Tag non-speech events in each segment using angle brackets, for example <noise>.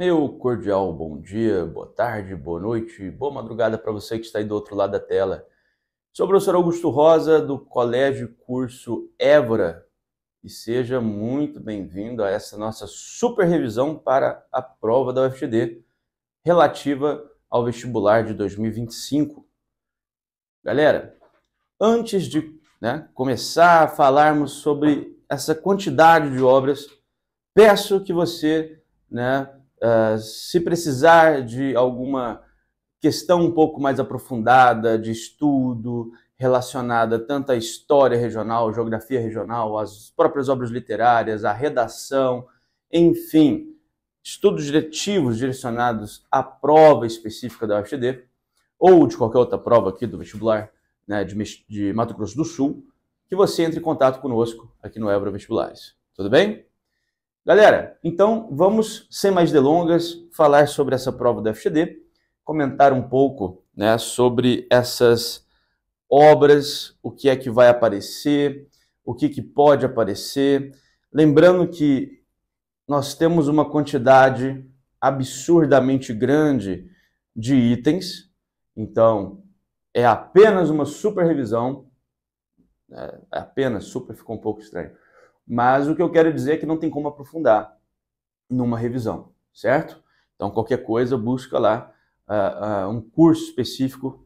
Meu cordial bom dia, boa tarde, boa noite, boa madrugada para você que está aí do outro lado da tela. Sou o professor Augusto Rosa, do Colégio Curso Évora, e seja muito bem-vindo a essa nossa super revisão para a prova da UFGD relativa ao vestibular de 2025. Galera, antes de né, começar a falarmos sobre essa quantidade de obras, peço que você né, ah, se precisar de alguma questão um pouco mais aprofundada, de estudo relacionada tanto à história regional, geografia regional, às próprias obras literárias, à redação, enfim, estudos diretivos direcionados à prova específica da UFGD ou de qualquer outra prova aqui do vestibular né, de, de Mato Grosso do Sul, que você entre em contato conosco aqui no Ebro Vestibulares. Tudo bem? Galera, então vamos, sem mais delongas, falar sobre essa prova do FGD, comentar um pouco né, sobre essas obras, o que é que vai aparecer, o que, que pode aparecer. Lembrando que nós temos uma quantidade absurdamente grande de itens, então é apenas uma super revisão, né, é apenas super, ficou um pouco estranho mas o que eu quero dizer é que não tem como aprofundar numa revisão, certo? Então, qualquer coisa, busca lá uh, uh, um curso específico,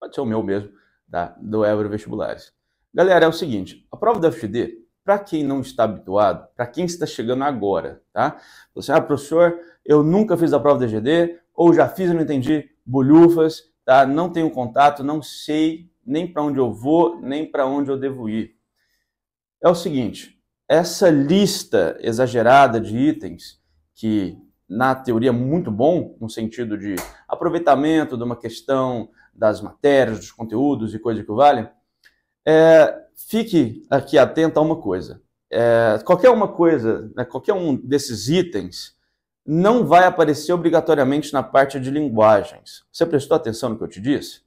pode ser o meu mesmo, da do Évora Vestibulares. Galera, é o seguinte, a prova da FGD, para quem não está habituado, para quem está chegando agora, tá? Você, assim, ah, professor, eu nunca fiz a prova da FGD ou já fiz e não entendi, bolhufas, tá? Não tenho contato, não sei nem para onde eu vou, nem para onde eu devo ir. É o seguinte, essa lista exagerada de itens, que na teoria é muito bom, no sentido de aproveitamento de uma questão das matérias, dos conteúdos e coisa que vale, é, fique aqui atento a uma coisa. É, qualquer uma coisa, né, qualquer um desses itens não vai aparecer obrigatoriamente na parte de linguagens. Você prestou atenção no que eu te disse?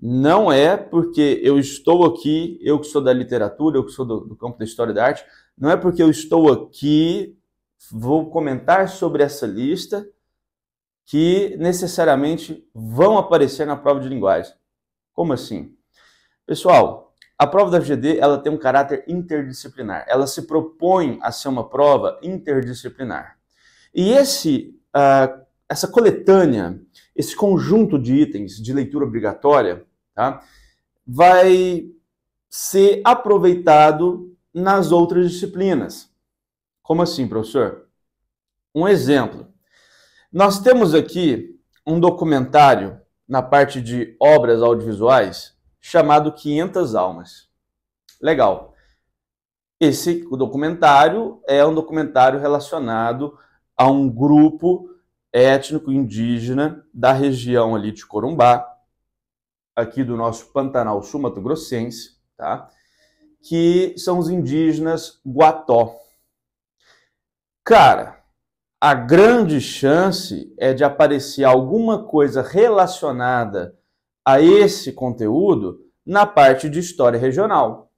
Não é porque eu estou aqui, eu que sou da literatura, eu que sou do, do campo da história da arte, não é porque eu estou aqui, vou comentar sobre essa lista, que necessariamente vão aparecer na prova de linguagem. Como assim? Pessoal, a prova da FGD ela tem um caráter interdisciplinar. Ela se propõe a ser uma prova interdisciplinar. E esse, uh, essa coletânea, esse conjunto de itens de leitura obrigatória, tá? vai ser aproveitado nas outras disciplinas. Como assim, professor? Um exemplo. Nós temos aqui um documentário na parte de obras audiovisuais chamado 500 Almas. Legal. Esse documentário é um documentário relacionado a um grupo étnico indígena da região ali de Corumbá, aqui do nosso Pantanal sul-mato-grossense, tá? que são os indígenas Guató. Cara, a grande chance é de aparecer alguma coisa relacionada a esse conteúdo na parte de história regional.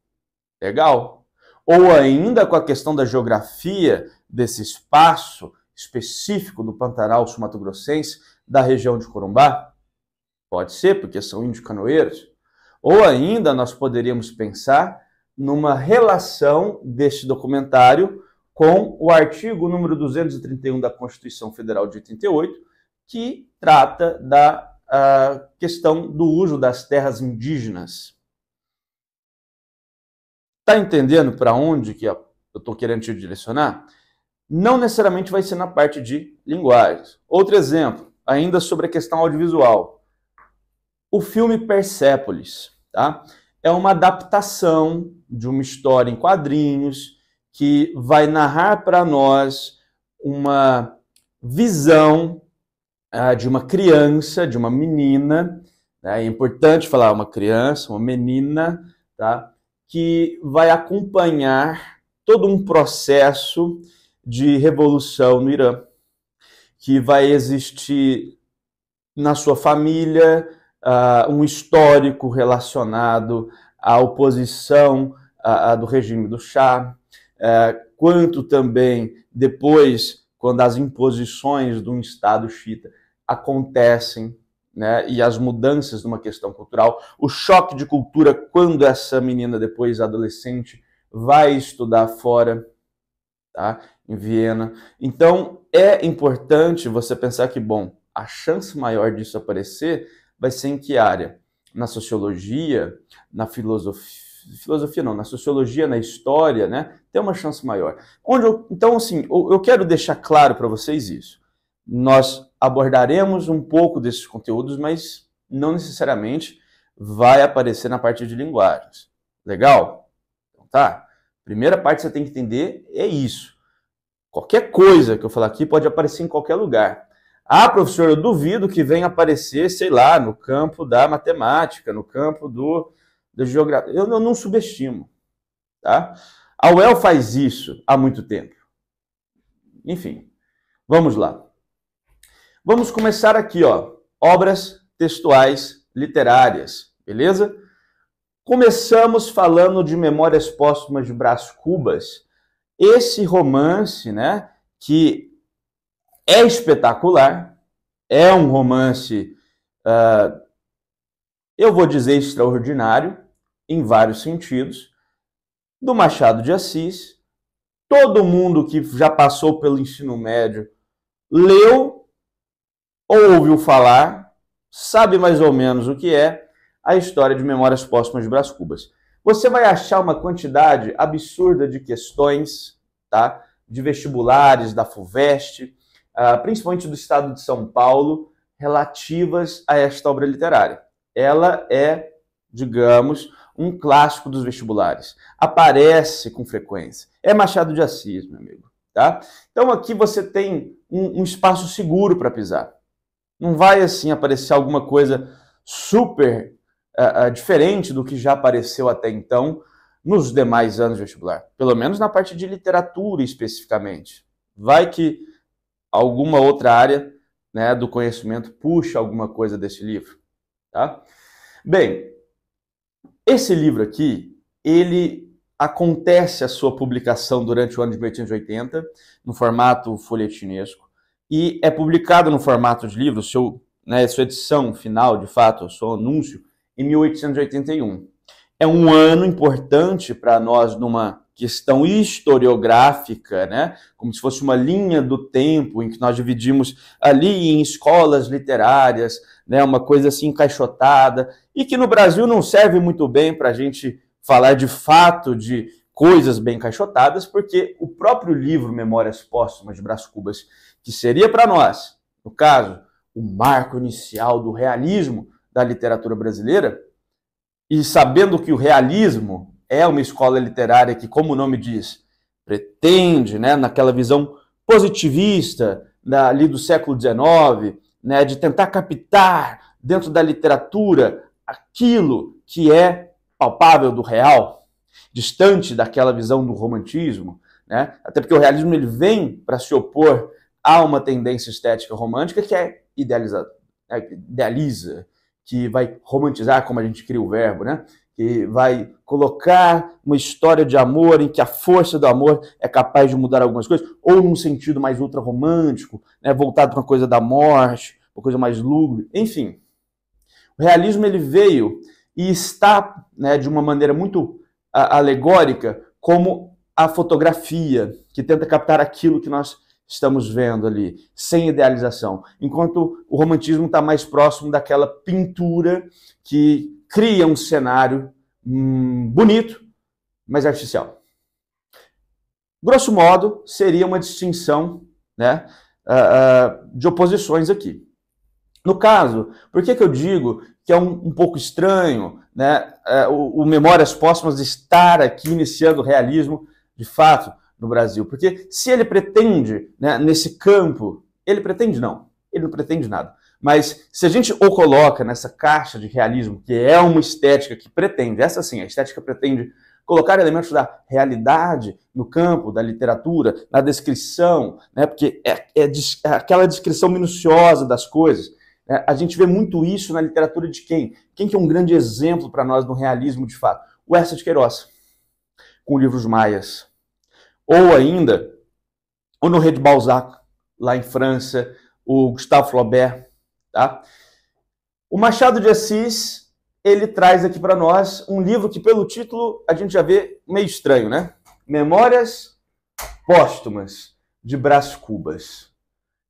Legal? Ou ainda com a questão da geografia desse espaço específico do Pantanal sul-mato-grossense, da região de Corumbá, Pode ser, porque são índios canoeiros. Ou ainda nós poderíamos pensar numa relação deste documentário com o artigo número 231 da Constituição Federal de 88, que trata da ah, questão do uso das terras indígenas. Está entendendo para onde que eu estou querendo te direcionar? Não necessariamente vai ser na parte de linguagens. Outro exemplo, ainda sobre a questão audiovisual. O filme Persépolis tá? é uma adaptação de uma história em quadrinhos que vai narrar para nós uma visão ah, de uma criança, de uma menina. Né? É importante falar uma criança, uma menina, tá? que vai acompanhar todo um processo de revolução no Irã, que vai existir na sua família, uh, um histórico relacionado à oposição uh, do regime do chá, uh, quanto também depois, quando as imposições de um Estado xiita acontecem, né, e as mudanças numa questão cultural, o choque de cultura quando essa menina, depois adolescente, vai estudar fora, tá, em Viena. Então, é importante você pensar que, bom, a chance maior disso aparecer vai ser em que área? Na sociologia, na filosofia, filosofia não, na sociologia, na história, né? Tem uma chance maior. Onde eu, então, assim, eu, eu quero deixar claro para vocês isso. Nós abordaremos um pouco desses conteúdos, mas não necessariamente vai aparecer na parte de linguagens. Legal? Então, tá? Primeira parte que você tem que entender é isso. Qualquer coisa que eu falar aqui pode aparecer em qualquer lugar. Ah, professor, eu duvido que venha aparecer, sei lá, no campo da matemática, no campo do, da geografia. Eu, eu não subestimo. Tá? A UEL faz isso há muito tempo. Enfim, vamos lá. Vamos começar aqui, ó. Obras textuais literárias, beleza? Começamos falando de Memórias Póstumas de Brás Cubas. Esse romance, né, que é espetacular, é um romance, uh, eu vou dizer extraordinário, em vários sentidos, do Machado de Assis. Todo mundo que já passou pelo ensino médio leu ou ouviu falar, sabe mais ou menos o que é a história de Memórias Póstumas de Brás Cubas. Você vai achar uma quantidade absurda de questões, tá? De vestibulares, da FUVEST, ah, principalmente do estado de São Paulo, relativas a esta obra literária. Ela é, digamos, um clássico dos vestibulares. Aparece com frequência. É Machado de Assis, meu amigo. Tá? Então aqui você tem um, um espaço seguro para pisar. Não vai assim aparecer alguma coisa super uh, uh, diferente do que já apareceu até então nos demais anos de vestibular. Pelo menos na parte de literatura especificamente. Vai que alguma outra área né, do conhecimento puxa alguma coisa desse livro. Tá? Bem, esse livro aqui, ele acontece a sua publicação durante o ano de 1880, no formato folhetinesco, e é publicado no formato de livro, seu, né, sua edição final, de fato, seu anúncio, em 1881. É um ano importante para nós numa questão historiográfica, né? como se fosse uma linha do tempo em que nós dividimos ali em escolas literárias, né? uma coisa assim encaixotada, e que no Brasil não serve muito bem para a gente falar de fato de coisas bem encaixotadas, porque o próprio livro Memórias Póstumas de Brás Cubas, que seria para nós, no caso, o marco inicial do realismo da literatura brasileira, e sabendo que o realismo é uma escola literária que, como o nome diz, pretende, né, naquela visão positivista da, ali do século XIX, né, de tentar captar dentro da literatura aquilo que é palpável do real, distante daquela visão do romantismo, né? Até porque o realismo ele vem para se opor a uma tendência estética romântica que é idealiza, é, idealiza, que vai romantizar como a gente cria o verbo, né? que vai colocar uma história de amor em que a força do amor é capaz de mudar algumas coisas, ou num sentido mais ultra romântico, né, voltado para uma coisa da morte, uma coisa mais lúgubre, enfim. O realismo ele veio e está, né, de uma maneira muito a, alegórica, como a fotografia, que tenta captar aquilo que nós estamos vendo ali, sem idealização. Enquanto o romantismo está mais próximo daquela pintura que cria um cenário hum, bonito, mas artificial. Grosso modo, seria uma distinção né, uh, uh, de oposições aqui. No caso, por que, que eu digo que é um, um pouco estranho né, uh, o, o Memórias Póstumas estar aqui iniciando o realismo de fato no Brasil? Porque se ele pretende, né, nesse campo, ele pretende não, ele não pretende nada. Mas se a gente o coloca nessa caixa de realismo, que é uma estética que pretende, essa sim, a estética pretende colocar elementos da realidade no campo da literatura, na descrição, né? porque é, é, é aquela descrição minuciosa das coisas. Né? A gente vê muito isso na literatura de quem? Quem que é um grande exemplo para nós no realismo de fato? O Essa de Queiroz, com livros maias. Ou ainda, o Honoré de Balzac, lá em França, o Gustave Flaubert, Tá? O Machado de Assis, ele traz aqui para nós um livro que, pelo título, a gente já vê meio estranho, né? Memórias Póstumas de Brás Cubas.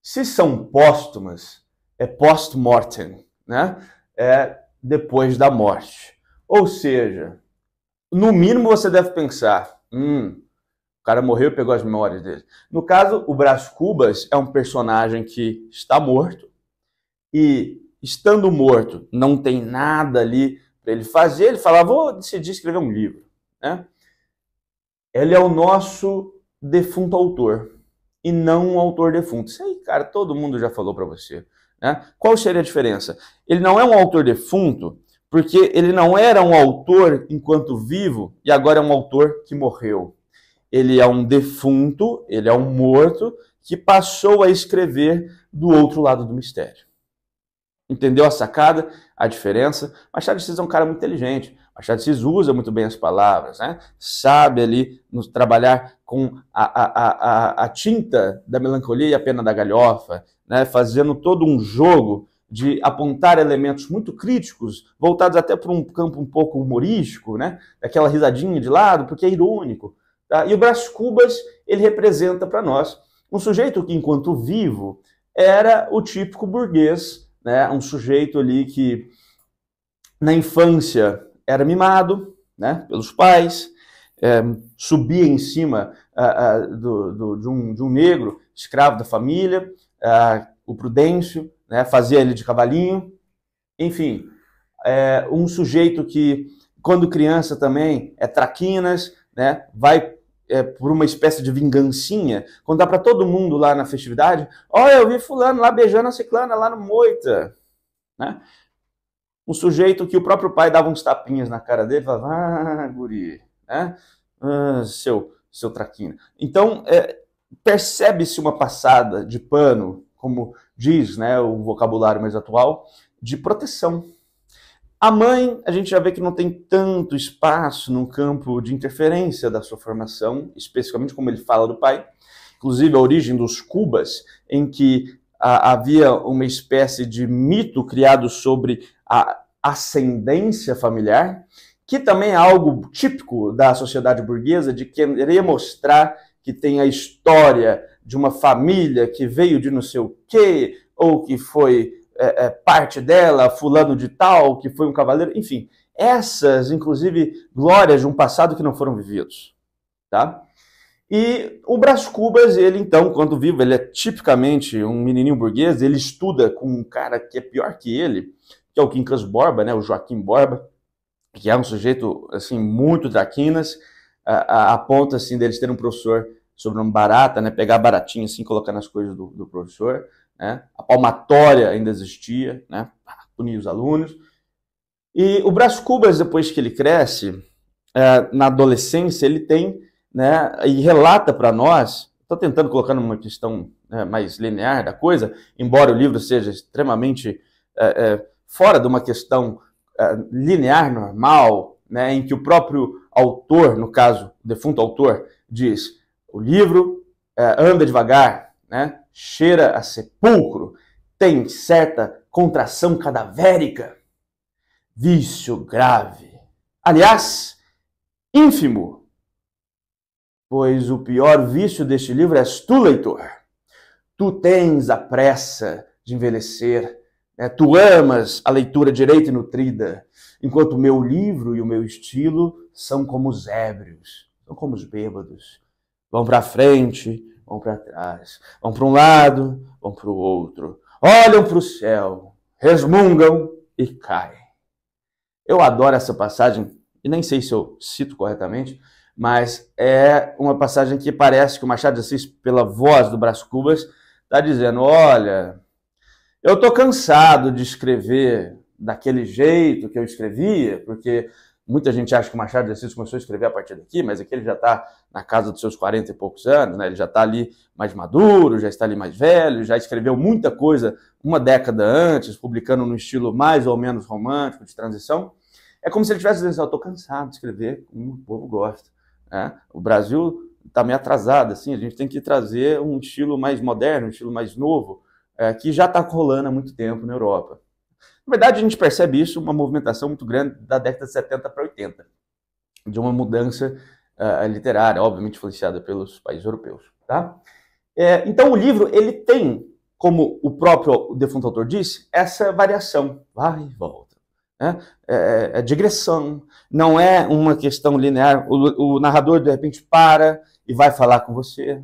Se são póstumas, é post-mortem, né? É depois da morte. Ou seja, no mínimo você deve pensar, hum, o cara morreu e pegou as memórias dele. No caso, o Brás Cubas é um personagem que está morto, e estando morto, não tem nada ali para ele fazer, ele fala: vou decidir escrever um livro. Né? Ele é o nosso defunto autor e não um autor defunto. Isso aí, cara, todo mundo já falou para você. Né? Qual seria a diferença? Ele não é um autor defunto porque ele não era um autor enquanto vivo e agora é um autor que morreu. Ele é um defunto, ele é um morto que passou a escrever do outro lado do mistério. Entendeu a sacada, a diferença? Machado de Assis é um cara muito inteligente. Machado de Assis usa muito bem as palavras, né? sabe ali nos, trabalhar com a, a, a, a, tinta da melancolia e a pena da galhofa, né? fazendo todo um jogo de apontar elementos muito críticos, voltados até para um campo um pouco humorístico, né? aquela risadinha de lado, porque é irônico. Tá? E o Brás Cubas, ele representa para nós um sujeito que, enquanto vivo, era o típico burguês né, um sujeito ali que na infância era mimado né, pelos pais, é, subia em cima do, do, de, um, de um negro, escravo da família, o Prudêncio, né, fazia ele de cavalinho, enfim, é, um sujeito que, quando criança também, é traquinas, né, vai é, por uma espécie de vingancinha, contar para todo mundo lá na festividade, olha, eu vi fulano lá beijando a ciclana lá no Moita, né? Um sujeito que o próprio pai dava uns tapinhas na cara dele, falava, ah, guri, né? Ah, seu, seu traquina. Então, é, percebe-se uma passada de pano, como diz né, o vocabulário mais atual, de proteção, a mãe, a gente já vê que não tem tanto espaço no campo de interferência da sua formação, especificamente como ele fala do pai. Inclusive, a origem dos Cubas, em que a, havia uma espécie de mito criado sobre a ascendência familiar, que também é algo típico da sociedade burguesa, de querer mostrar que tem a história de uma família que veio de não sei o quê, ou que foi é, é, parte dela, fulano de tal, que foi um cavaleiro, enfim. Essas, inclusive, glórias de um passado que não foram vividos. Tá? E o Brás Cubas, ele então, quando vivo, ele é tipicamente um menininho burguês, ele estuda com um cara que é pior que ele, que é o Quincas Borba, né, o Joaquim Borba, que é um sujeito, assim, muito traquinas, a, a, a ponta, assim, deles terem um professor sobrenome Barata, né, pegar baratinho, assim, colocar nas coisas do, do professor, né? a palmatória ainda existia, né? punia os alunos. E o Brás Cubas, depois que ele cresce, é, na adolescência, ele tem né, e relata para nós, estou tentando colocar numa questão né, mais linear da coisa, embora o livro seja extremamente é, é, fora de uma questão é, linear normal, né, em que o próprio autor, no caso, o defunto autor, diz: o livro é, anda devagar, né? cheira a sepulcro, tem certa contração cadavérica, vício grave. Aliás, ínfimo, pois o pior vício deste livro és tu, leitor. Tu tens a pressa de envelhecer, né? tu amas a leitura direita e nutrida, enquanto o meu livro e o meu estilo são como os ébrios, são como os bêbados. Vão para frente, vão para trás, vão para um lado, vão para o outro, olham para o céu, resmungam e caem. Eu adoro essa passagem, e nem sei se eu cito corretamente, mas é uma passagem que parece que o Machado de Assis, pela voz do Brás Cubas, está dizendo: olha, eu estou cansado de escrever daquele jeito que eu escrevia, porque Muita gente acha que o Machado de Assis começou a escrever a partir daqui, mas aqui ele já está na casa dos seus 40 e poucos anos, né? ele já está ali mais maduro, já está ali mais velho, já escreveu muita coisa uma década antes, publicando num estilo mais ou menos romântico, de transição. É como se ele estivesse dizendo assim, estou cansado de escrever como o povo gosta. Né? O Brasil está meio atrasado, assim, a gente tem que trazer um estilo mais moderno, um estilo mais novo, é, que já está rolando há muito tempo na Europa. Na verdade, a gente percebe isso, uma movimentação muito grande da década de 70 para 80, de uma mudança uh, literária, obviamente influenciada pelos países europeus. Tá? É, então, o livro ele tem, como o próprio defunto autor disse, essa variação, vai e volta. Né? É, é, é, digressão, não é uma questão linear. O, o, narrador, de repente, para e vai falar com você.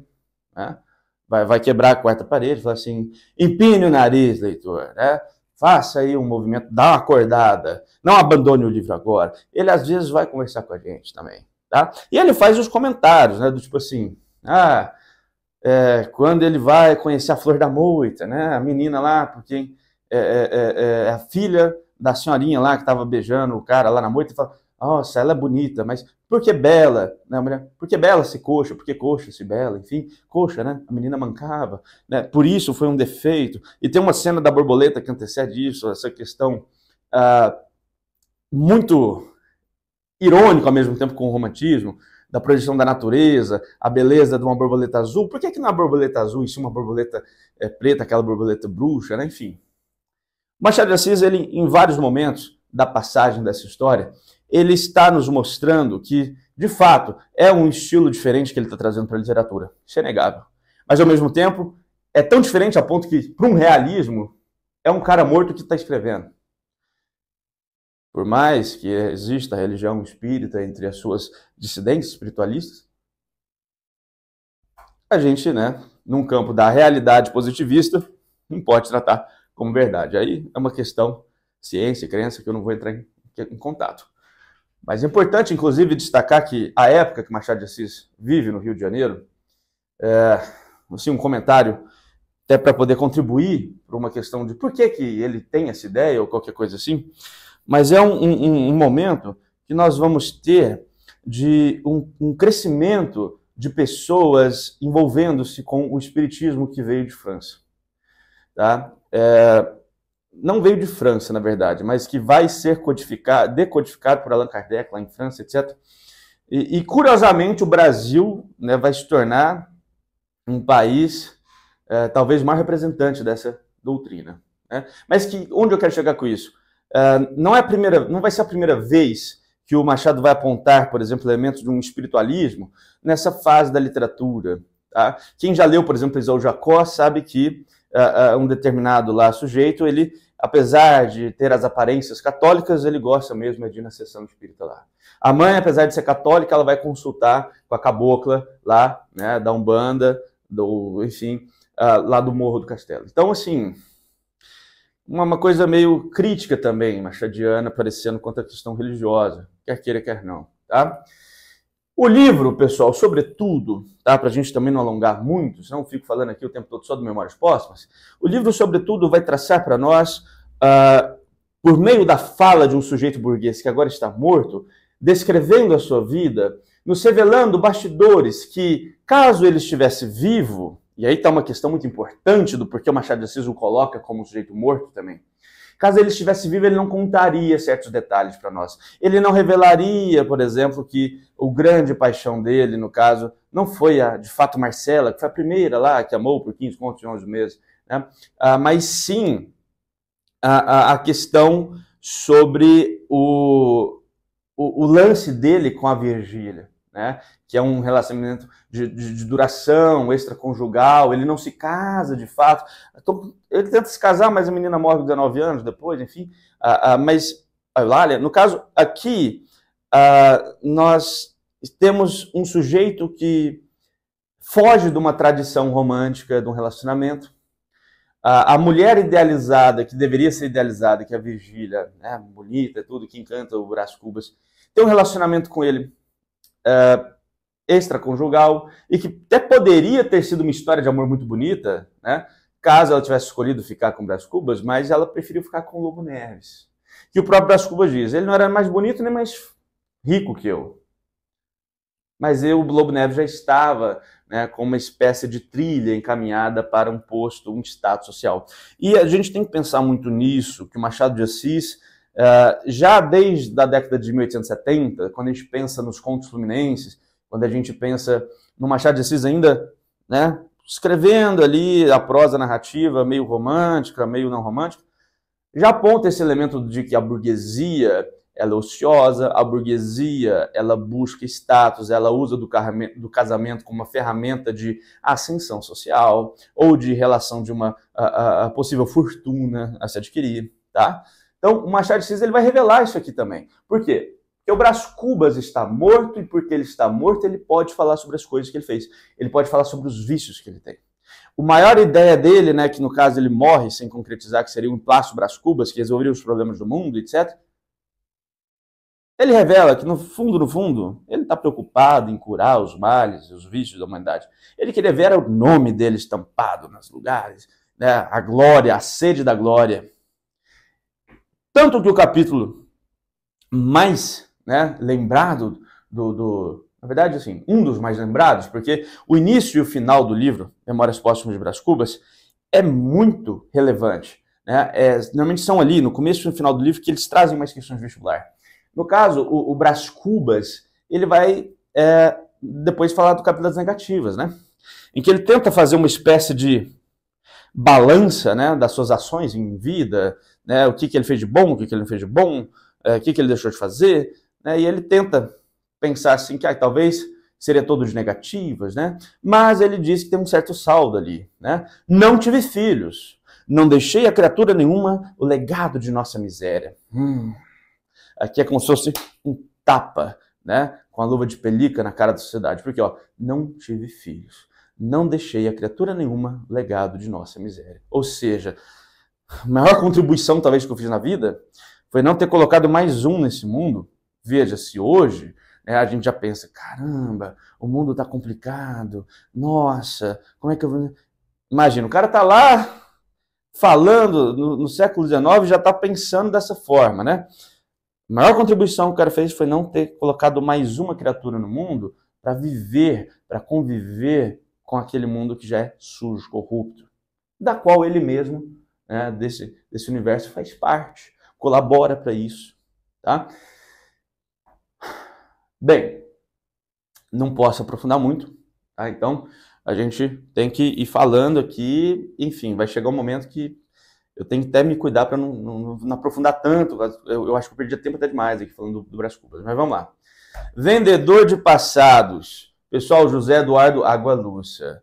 Né? Vai, vai, quebrar a quarta parede, falar assim, empine o nariz, leitor, né? faça aí um movimento, dá uma acordada, não abandone o livro agora. Ele às vezes vai conversar com a gente também, tá? E ele faz os comentários, né, do tipo assim, ah, é, quando ele vai conhecer a Flor da Moita, né, a menina lá, porque é, é, é, é a filha da senhorinha lá que estava beijando o cara lá na moita, e fala, nossa, ela é bonita, mas por que bela, né, mulher? Porque bela se coxa, Por que coxa se bela, enfim, coxa, né? A menina mancava, né? Por isso foi um defeito. E tem uma cena da borboleta que antecede isso, essa questão ah, muito irônica ao mesmo tempo com o romantismo, da projeção da natureza, a beleza de uma borboleta azul. Por que, que não é uma borboleta azul e sim uma borboleta é, preta, aquela borboleta bruxa, né? Enfim. Machado de Assis, ele, em vários momentos da passagem dessa história, ele está nos mostrando que, de fato, é um estilo diferente que ele está trazendo para a literatura. Isso é negável. Mas, ao mesmo tempo, é tão diferente a ponto que, para um realismo, é um cara morto que está escrevendo. Por mais que exista a religião espírita entre as suas dissidentes espiritualistas, a gente, né, num campo da realidade positivista, não pode tratar como verdade. Aí é uma questão ciência, e crença, que eu não vou entrar em, em contato. Mas é importante, inclusive, destacar que a época que Machado de Assis vive no Rio de Janeiro, é, assim, um comentário até para poder contribuir para uma questão de por que, que ele tem essa ideia ou qualquer coisa assim, mas é um, um, um momento que nós vamos ter de um, um crescimento de pessoas envolvendo-se com o espiritismo que veio de França. Tá? É, não veio de França, na verdade, mas que vai ser codificado, decodificado por Allan Kardec lá em França, etc. E, e curiosamente, o Brasil né, vai se tornar um país é, talvez mais representante dessa doutrina. Né? Mas que, onde eu quero chegar com isso? É, não, é a primeira, não vai ser a primeira vez que o Machado vai apontar, por exemplo, elementos de um espiritualismo nessa fase da literatura. Tá? Quem já leu, por exemplo, Isaac Jacó sabe que uh, uh, um determinado lá sujeito ele apesar de ter as aparências católicas, ele gosta mesmo é de ir na sessão espírita lá. A mãe, apesar de ser católica, ela vai consultar com a cabocla lá, né, da Umbanda, do, enfim, ah, lá do Morro do Castelo. Então, assim, uma, coisa meio crítica também, machadiana, aparecendo contra a questão religiosa, quer queira, quer não, tá? O livro, pessoal, sobretudo, tá? para a gente também não alongar muito, senão eu fico falando aqui o tempo todo só do Memórias Póstumas, o livro, sobretudo, vai traçar para nós, uh, por meio da fala de um sujeito burguês que agora está morto, descrevendo a sua vida, nos revelando bastidores que, caso ele estivesse vivo, e aí está uma questão muito importante do porquê o Machado de Assis o coloca como um sujeito morto também, Caso ele estivesse vivo, ele não contaria certos detalhes para nós. Ele não revelaria, por exemplo, que o grande paixão dele, no caso, não foi a, de fato, Marcela, que foi a primeira lá, que amou por 15 contos e 11 meses, né? Ah, mas sim a, a, a questão sobre o, o, o lance dele com a Virgília né? que é um relacionamento de, de, de, duração extraconjugal, ele não se casa de fato. Então, ele tenta se casar, mas a menina morre 19 anos depois, enfim. Ah, ah, mas, olha, ah, no caso aqui, ah, nós temos um sujeito que foge de uma tradição romântica, de um relacionamento. Ah, a mulher idealizada, que deveria ser idealizada, que é a Virgília, né, bonita, tudo, que encanta o Brás Cubas, tem um relacionamento com ele eh, extraconjugal e que até poderia ter sido uma história de amor muito bonita, né? Caso ela tivesse escolhido ficar com Brás Cubas, mas ela preferiu ficar com o Lobo Neves. Que o próprio Brás Cubas diz: ele não era mais bonito nem mais rico que eu. Mas eu, o Lobo Neves já estava né, com uma espécie de trilha encaminhada para um posto, um status social. E a gente tem que pensar muito nisso, que o Machado de Assis ah, já desde a década de 1870, quando a gente pensa nos contos fluminenses, quando a gente pensa no Machado de Assis ainda, né, escrevendo ali a prosa narrativa meio romântica, meio não romântica, já aponta esse elemento de que a burguesia ela é ociosa, a burguesia ela busca status, ela usa do, casamento como uma ferramenta de ascensão social ou de relação de uma a, ah, a ah, possível fortuna a se adquirir, tá? Então, o Machado de Assis ele vai revelar isso aqui também. Por quê? Porque o Brás Cubas está morto e porque ele está morto, ele pode falar sobre as coisas que ele fez. Ele pode falar sobre os vícios que ele tem. O maior ideia dele, né, que no caso ele morre sem concretizar, que seria um plástico Brás Cubas, que resolveria os problemas do mundo, etc. Ele revela que no fundo, no fundo, ele está preocupado em curar os males e os vícios da humanidade. Ele queria ver o nome dele estampado nos lugares, né, a glória, a sede da glória. Tanto que o capítulo mais né, lembrado do, do, Na verdade, assim, um dos mais lembrados, porque o início e o final do livro, Memórias Póstumas de Brás Cubas, é muito relevante. Né? É, normalmente são ali, no começo e no final do livro, que eles trazem mais questões de vestibular. No caso, o, o Brás Cubas, ele vai é, depois falar do capítulo das negativas, né? Em que ele tenta fazer uma espécie de balança né, das suas ações em vida, né? o que, que ele fez de bom, o que, que ele não fez de bom, é, o que, que ele deixou de fazer, né? e ele tenta pensar assim que ah, talvez seria todo de negativas, né? mas ele diz que tem um certo saldo ali. Né? Não tive filhos, não deixei a criatura nenhuma o legado de nossa miséria. Hum. Aqui é como se fosse um tapa, né? Com a luva de pelica na cara da sociedade. Porque, ó, não tive filhos. Não deixei a criatura nenhuma o legado de nossa miséria. Ou seja, a maior contribuição talvez que eu fiz na vida foi não ter colocado mais um nesse mundo. Veja, se hoje né, a gente já pensa, caramba, o mundo está complicado, nossa, como é que eu vou... Imagina, o cara está lá falando no, no século XIX já está pensando dessa forma, né? A maior contribuição que o cara fez foi não ter colocado mais uma criatura no mundo para viver, para conviver com aquele mundo que já é sujo, corrupto, da qual ele mesmo né, desse, desse universo faz parte, colabora para isso. Tá? Bem, não posso aprofundar muito, tá? então a gente tem que ir falando aqui, enfim, vai chegar um momento que eu tenho que até me cuidar para não, não, não, aprofundar tanto, eu, eu, acho que eu perdi tempo até demais aqui falando do, do Brás Cubas, mas vamos lá. Vendedor de passados, pessoal José Eduardo Água Lúcia.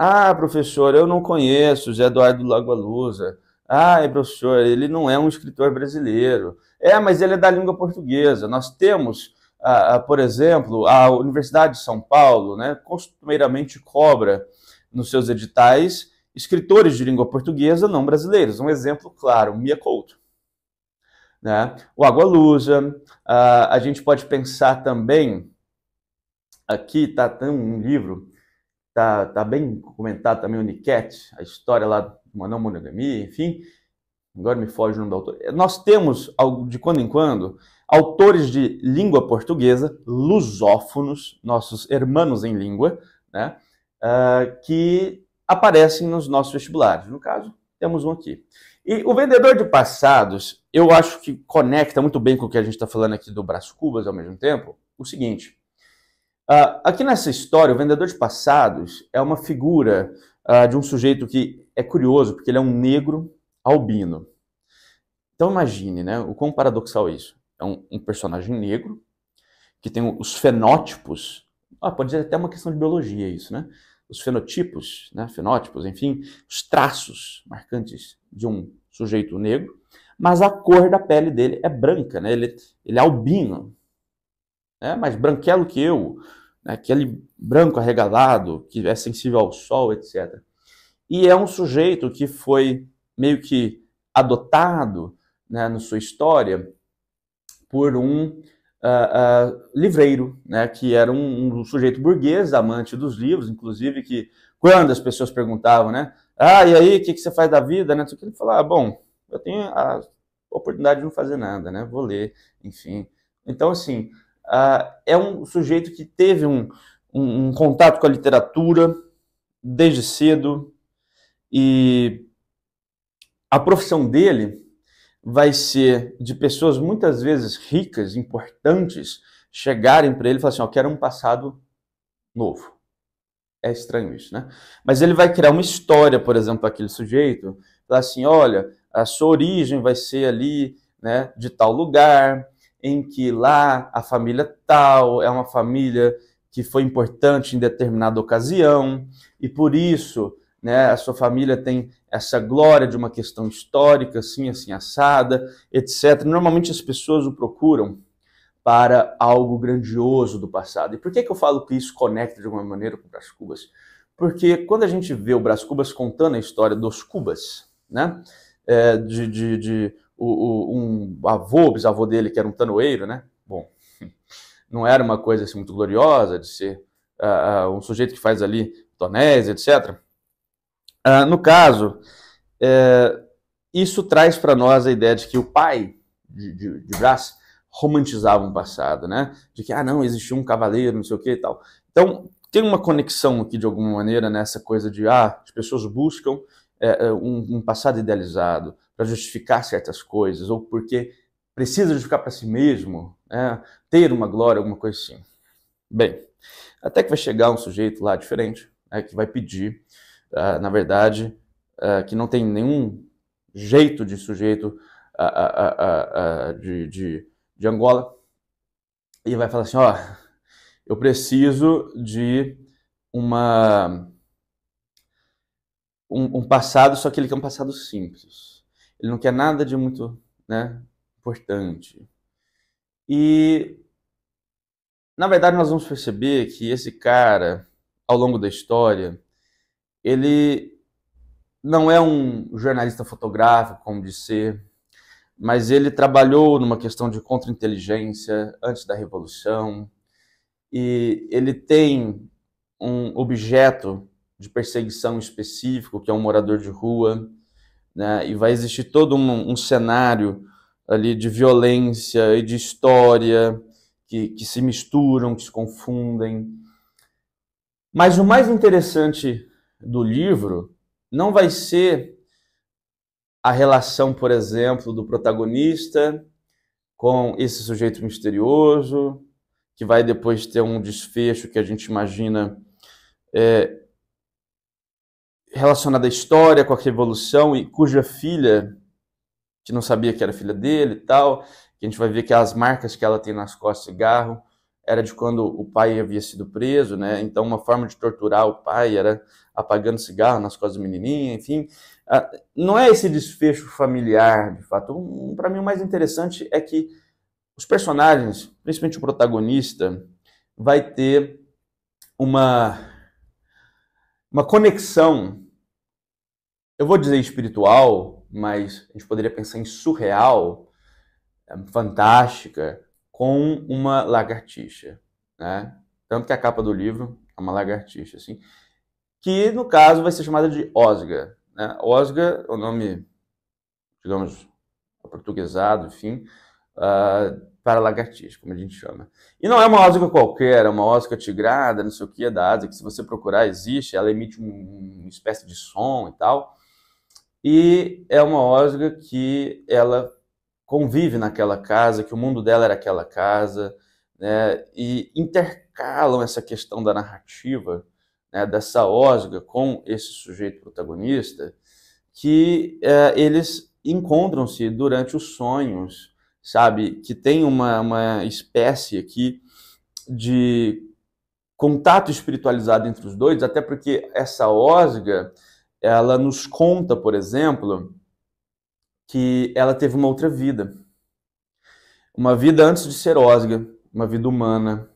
Ah, professor, eu não conheço Zé Eduardo Lagoalusa. Ah, professor, ele não é um escritor brasileiro. É, mas ele é da língua portuguesa. Nós temos, ah, por exemplo, a Universidade de São Paulo, né, costumeiramente cobra nos seus editais escritores de língua portuguesa não brasileiros. Um exemplo claro, Mia Couto. Né? O Agualusa. Ah, a gente pode pensar também, aqui está tem um livro Está tá bem comentado também o Niket, a história lá de uma não monogamia, enfim. Agora me foge o nome do autor. Nós temos, de quando em quando, autores de língua portuguesa, lusófonos, nossos hermanos em língua, né? Uh, que aparecem nos nossos vestibulares. No caso, temos um aqui. E o vendedor de passados, eu acho que conecta muito bem com o que a gente está falando aqui do Brás Cubas ao mesmo tempo, o seguinte. Uh, aqui nessa história, o vendedor de passados é uma figura uh, de um sujeito que é curioso, porque ele é um negro albino. Então imagine, né, o quão paradoxal é isso. É um, um personagem negro que tem os fenótipos, ah, pode ser até uma questão de biologia isso, né? Os fenotipos, né, fenótipos, enfim, os traços marcantes de um sujeito negro, mas a cor da pele dele é branca, né? Ele, é, ele é albino, né? mais branquelo que eu, né, aquele branco arregalado, que é sensível ao sol, etc. E é um sujeito que foi meio que adotado né, na sua história por um uh, uh, livreiro, né, que era um, um, sujeito burguês, amante dos livros, inclusive que quando as pessoas perguntavam, né, ah, e aí, o que, que você faz da vida, né, ele falava, ah, bom, eu tenho a oportunidade de não fazer nada, né, vou ler, enfim. Então, assim, uh, é um sujeito que teve um, um, um contato com a literatura desde cedo e a profissão dele vai ser de pessoas muitas vezes ricas, importantes, chegarem para ele e falar assim: Eu quero um passado novo. É estranho isso, né? Mas ele vai criar uma história, por exemplo, para aquele sujeito, falar assim: Olha, a sua origem vai ser ali, né, de tal lugar, em que lá a família tal é uma família que foi importante em determinada ocasião e por isso né, a sua família tem essa glória de uma questão histórica, assim, assim, assada, etc. Normalmente as pessoas o procuram para algo grandioso do passado. E por que, que eu falo que isso conecta de alguma maneira com o Brás Cubas? Porque quando a gente vê o Brás Cubas contando a história dos Cubas, né, é, de, de, de o, o, um avô, bisavô dele, que era um tanoeiro, né? Bom, <laughs> não era uma coisa assim, muito gloriosa de ser uh, um sujeito que faz ali tonéis, etc. Uh, ah, no caso, é, isso traz para nós a ideia de que o pai de, de, de Brás romantizava um passado, né? De que, ah, não, existia um cavaleiro, não sei o que e tal. Então, tem uma conexão aqui, de alguma maneira, nessa coisa de, ah, as pessoas buscam é, é um, um, passado idealizado, para justificar certas coisas, ou porque precisa justificar para si mesmo, né? ter uma glória, alguma coisa assim. Bem, até que vai chegar um sujeito lá diferente, né, que vai pedir, uh, na verdade, uh, que não tem nenhum jeito de sujeito uh, de, de, de, Angola, e vai falar assim: ó, oh, eu preciso de uma. Um, um passado, só que ele quer um passado simples. Ele não quer nada de muito né, importante. E, na verdade, nós vamos perceber que esse cara, ao longo da história, ele não é um jornalista fotográfico, como de ser, mas ele trabalhou numa questão de contra-inteligência antes da Revolução, e ele tem um objeto de perseguição específico, que é um morador de rua, né? E vai existir todo um, um cenário ali de violência e de história que, que se misturam, que se confundem. Mas o mais interessante do livro não vai ser a relação, por exemplo, do protagonista com esse sujeito misterioso, que vai depois ter um desfecho que a gente imagina é, relacionada à história, com a Revolução, e cuja filha, que não sabia que era filha dele e tal, que a gente vai ver que as marcas que ela tem nas costas cigarro, era de quando o pai havia sido preso, né? Então, uma forma de torturar o pai era apagando cigarro nas costas do menininho, enfim. Ah, não é esse desfecho familiar, de fato. Um, Para mim, o mais interessante é que os personagens, principalmente o protagonista, vai ter uma, uma conexão eu vou dizer espiritual, mas a gente poderia pensar em surreal, eh, fantástica, com uma lagartixa, né? Tanto que a capa do livro é uma lagartixa, assim, que no caso vai ser chamada de Osga. Né? Osga é o nome, digamos, portuguesado, enfim, uh, para lagartixa, como a gente chama. E não é uma osga qualquer, é uma osga tigrada, não sei o que, é da Ásia, que se você procurar existe, ela emite um, uma espécie de som e tal. E é uma Osga que ela convive naquela casa, que o mundo dela era aquela casa, né? e intercalam essa questão da narrativa né? dessa Osga com esse sujeito protagonista, que é, eles encontram-se durante os sonhos, sabe? Que tem uma, uma espécie aqui de contato espiritualizado entre os dois, até porque essa Osga ela nos conta, por exemplo, que ela teve uma outra vida. Uma vida antes de ser Osga, uma vida humana,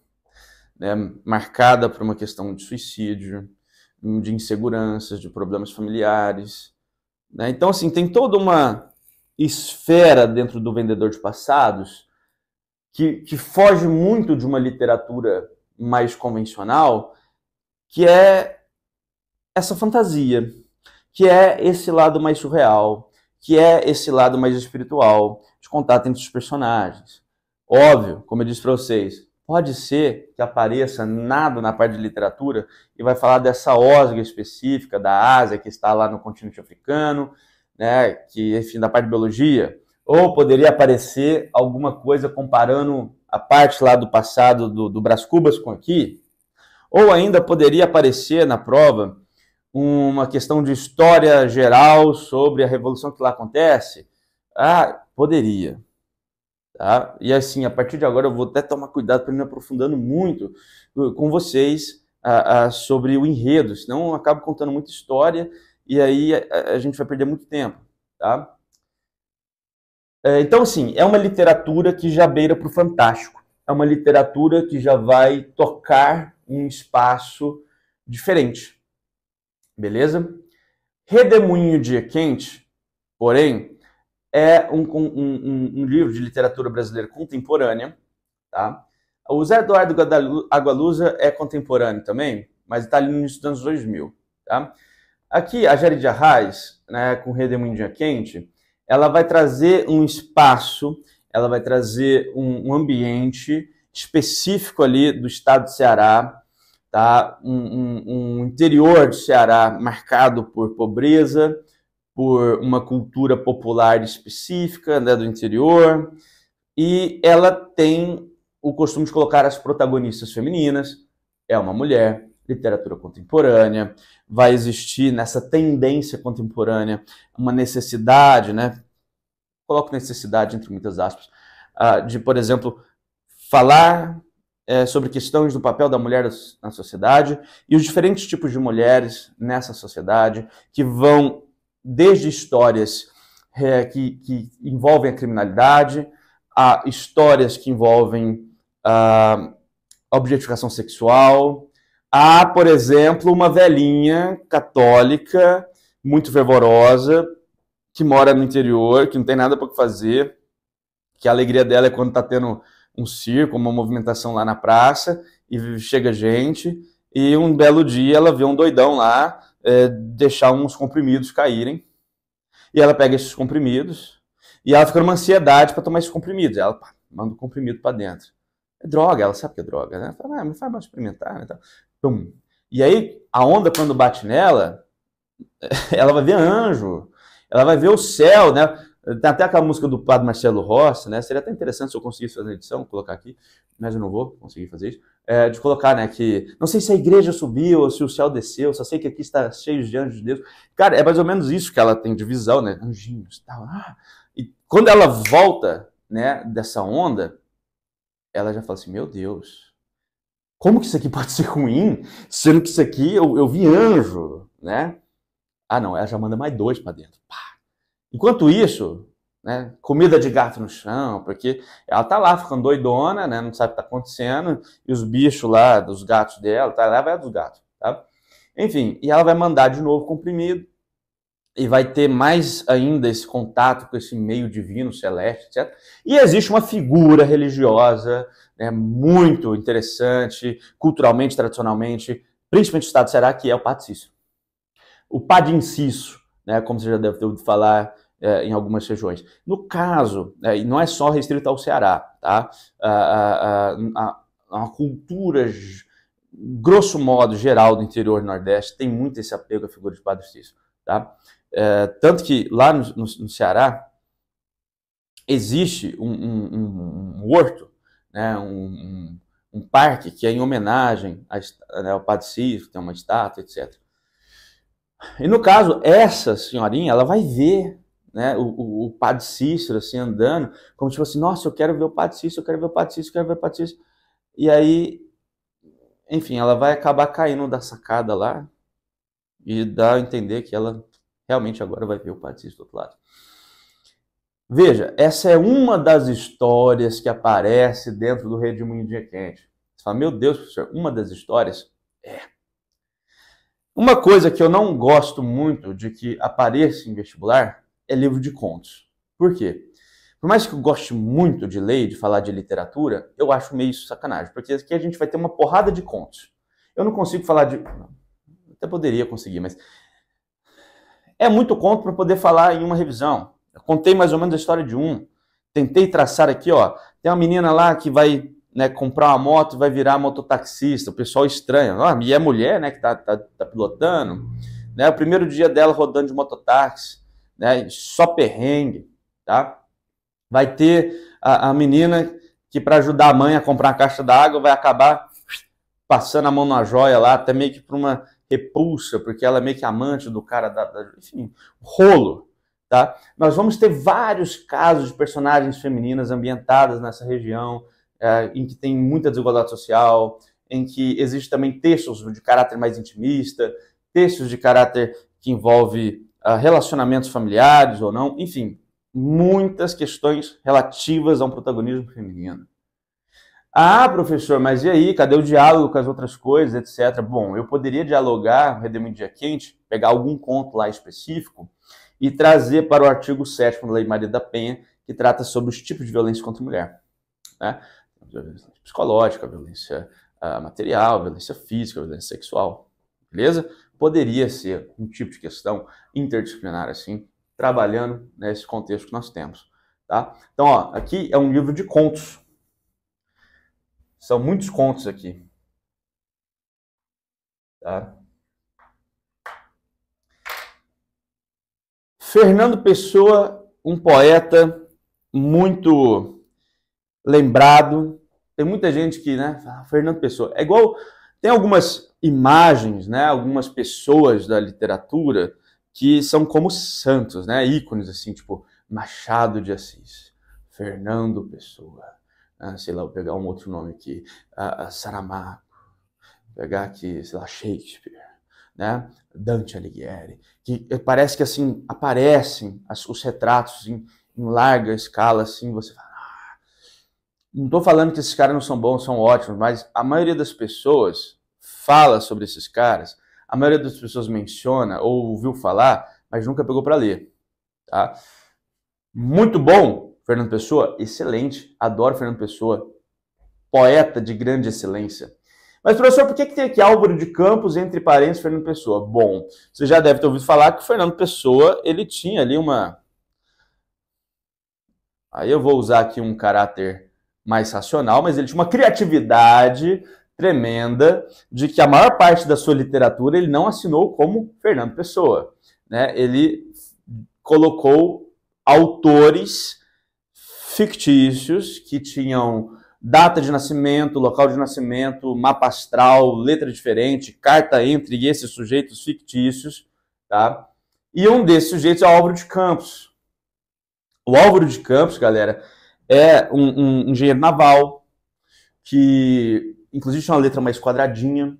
né, marcada por uma questão de suicídio, de inseguranças, de problemas familiares. Né? Então, assim, tem toda uma esfera dentro do vendedor de passados que, que foge muito de uma literatura mais convencional, que é essa fantasia, que é esse lado mais surreal, que é esse lado mais espiritual, de contato entre os personagens. Óbvio, como eu disse para vocês, pode ser que apareça nada na parte de literatura e vai falar dessa osga específica da Ásia que está lá no continente africano, né, que enfim, da parte de biologia, ou poderia aparecer alguma coisa comparando a parte lá do passado do, do Brás Cubas com aqui, ou ainda poderia aparecer na prova uma questão de história geral sobre a revolução que lá acontece? Ah, poderia. Tá? E assim, a partir de agora eu vou até tomar cuidado para não me aprofundando muito uh, com vocês a sobre o enredo, senão eu acabo contando muita história e aí a, a gente vai perder muito tempo. Tá? É, então, assim, é uma literatura que já beira para o fantástico. É uma literatura que já vai tocar um espaço diferente beleza? Redemoinho Dia Quente, porém, é um, um, um, um livro de literatura brasileira contemporânea, tá? O Zé Eduardo Agualusa é contemporâneo também, mas está ali no início dos anos 2000, tá? Aqui, a de Arraes, né, com Redemoinho Dia Quente, ela vai trazer um espaço, ela vai trazer um ambiente específico ali do estado do Ceará, tá? Um, um, um, interior do Ceará marcado por pobreza, por uma cultura popular específica né, do interior, e ela tem o costume de colocar as protagonistas femininas, é uma mulher, literatura contemporânea, vai existir nessa tendência contemporânea uma necessidade, né? Coloco necessidade entre muitas aspas, ah, de, por exemplo, falar é, sobre questões do papel da mulher na sociedade e os diferentes tipos de mulheres nessa sociedade, que vão desde histórias é, que, que, envolvem a criminalidade, a histórias que envolvem a objetificação sexual, a, por exemplo, uma velhinha católica muito fervorosa que mora no interior, que não tem nada para fazer, que a alegria dela é quando está tendo um circo, uma movimentação lá na praça, e chega gente, e um belo dia ela vê um doidão lá é, deixar uns comprimidos caírem, e ela pega esses comprimidos, e ela fica numa ansiedade para tomar esses comprimidos, ela pá, manda o um comprimido para dentro. É droga, ela sabe que é droga, né? Fala, ah, não faz mal experimentar, então Pum. E aí, a onda quando bate nela, <laughs> ela vai ver anjo, ela vai ver o céu, né? Eh, tem até aquela música do Padre Marcelo Rossi, né? Seria até interessante se eu conseguisse fazer a edição, colocar aqui, mas eu não vou conseguir fazer isso. É, de colocar, né? Que não sei se a igreja subiu ou se o céu desceu, só sei que aqui está cheio de anjos de Deus. Cara, é mais ou menos isso que ela tem de visão, né? Anjinhos e tal. Ah. E quando ela volta, né, dessa onda, ela já fala assim: Meu Deus, como que isso aqui pode ser ruim? Sendo que isso aqui eu, eu vi anjo, né? Ah, não, ela já manda mais dois para dentro. Pá! Enquanto isso, né, comida de gato no chão, porque ela tá lá ficando doidona, né, não sabe o que tá acontecendo, e os bichos lá, dos gatos dela, tá, lá vai dos gatos, tá? Enfim, e ela vai mandar de novo comprimido, e vai ter mais ainda esse contato com esse meio divino, celeste, etc. E existe uma figura religiosa né, muito interessante, culturalmente, tradicionalmente, principalmente no estado de Ceará, que é o Padre Cício. O Padre Inciso, né, como você já deve ter ouvido falar, é, em algumas regiões. No caso, é, e não é só restrito ao Ceará, tá? A, a, a, a cultura, grosso modo, geral do interior do Nordeste tem muito esse apego à figura de Padre Cícero, tá? É, tanto que lá no, no, no Ceará existe um, um, um, um horto, né, um, parque que é em homenagem né, ao Padre Cícero, tem uma estátua, etc. E no caso, essa senhorinha, ela vai ver né, o, o, o Padre Cícero, assim, andando, como tipo assim, nossa, eu quero ver o Padre Cícero, eu quero ver o Padre Cícero, eu quero ver o Padre Cícero. E aí, enfim, ela vai acabar caindo da sacada lá e dá a entender que ela realmente agora vai ver o Padre Cícero do outro lado. Veja, essa é uma das histórias que aparece dentro do Redemoinho de Quente. Você fala, meu Deus, professor, uma das histórias? É. Uma coisa que eu não gosto muito de que apareça em vestibular é livro de contos. Por quê? Por mais que eu goste muito de ler, de falar de literatura, eu acho meio isso sacanagem, porque aqui a gente vai ter uma porrada de contos. Eu não consigo falar de. Até poderia conseguir, mas. É muito conto para poder falar em uma revisão. Eu contei mais ou menos a história de um. Tentei traçar aqui, ó. Tem uma menina lá que vai né, comprar uma moto e vai virar mototaxista. O pessoal estranha. Ah, e é mulher, né, que tá, tá, tá pilotando. Né, o primeiro dia dela rodando de mototáxi né? Só perrengue, tá? Vai ter a, a menina que para ajudar a mãe a comprar a caixa d'água vai acabar passando a mão na joia lá, até meio que por uma repulsa, porque ela é meio que amante do cara da, da enfim, rolo, tá? Nós vamos ter vários casos de personagens femininas ambientadas nessa região, é, em que tem muita desigualdade social, em que existe também textos de caráter mais intimista, textos de caráter que envolve relacionamentos familiares ou não, enfim, muitas questões relativas a um protagonismo feminino. Ah, professor, mas e aí? Cadê o diálogo com as outras coisas, etc? Bom, eu poderia dialogar, Redemo em Dia Quente, pegar algum conto lá específico e trazer para o artigo 7 da Lei Maria da Penha, que trata sobre os tipos de violência contra a mulher. Né? Violência psicológica, violência uh, material, violência física, violência sexual. Beleza? poderia ser um tipo de questão interdisciplinar assim, trabalhando nesse contexto que nós temos. Tá? Então, ó, aqui é um livro de contos. São muitos contos aqui. Tá? Fernando Pessoa, um poeta muito lembrado. Tem muita gente que, né, ah, Fernando Pessoa. É igual tem algumas imagens, né, algumas pessoas da literatura que são como santos, né, ícones assim, tipo Machado de Assis, Fernando Pessoa, ah, sei lá, vou pegar um outro nome aqui, ah, Saramago, pegar aqui, sei lá, Shakespeare, né, Dante Alighieri, que parece que assim aparecem as, os retratos em, em, larga escala, assim você fala, ah. não estou falando que esses caras não são bons, são ótimos, mas a maioria das pessoas fala sobre esses caras, a maioria das pessoas menciona ou ouviu falar, mas nunca pegou para ler. Tá? Muito bom, Fernando Pessoa, excelente, adoro Fernando Pessoa, poeta de grande excelência. Mas, professor, por que, que tem aqui Álvaro de Campos entre parênteses Fernando Pessoa? Bom, você já deve ter ouvido falar que o Fernando Pessoa ele tinha ali uma. Aí eu vou usar aqui um caráter mais racional, mas ele tinha uma criatividade tremenda de que a maior parte da sua literatura ele não assinou como Fernando Pessoa. Né? Ele colocou autores fictícios que tinham data de nascimento, local de nascimento, mapa astral, letra diferente, carta entre esses sujeitos fictícios, tá? E um desses sujeitos é o Álvaro de Campos. O Álvaro de Campos, galera, é um, um engenheiro naval que inclusive tinha uma letra mais quadradinha.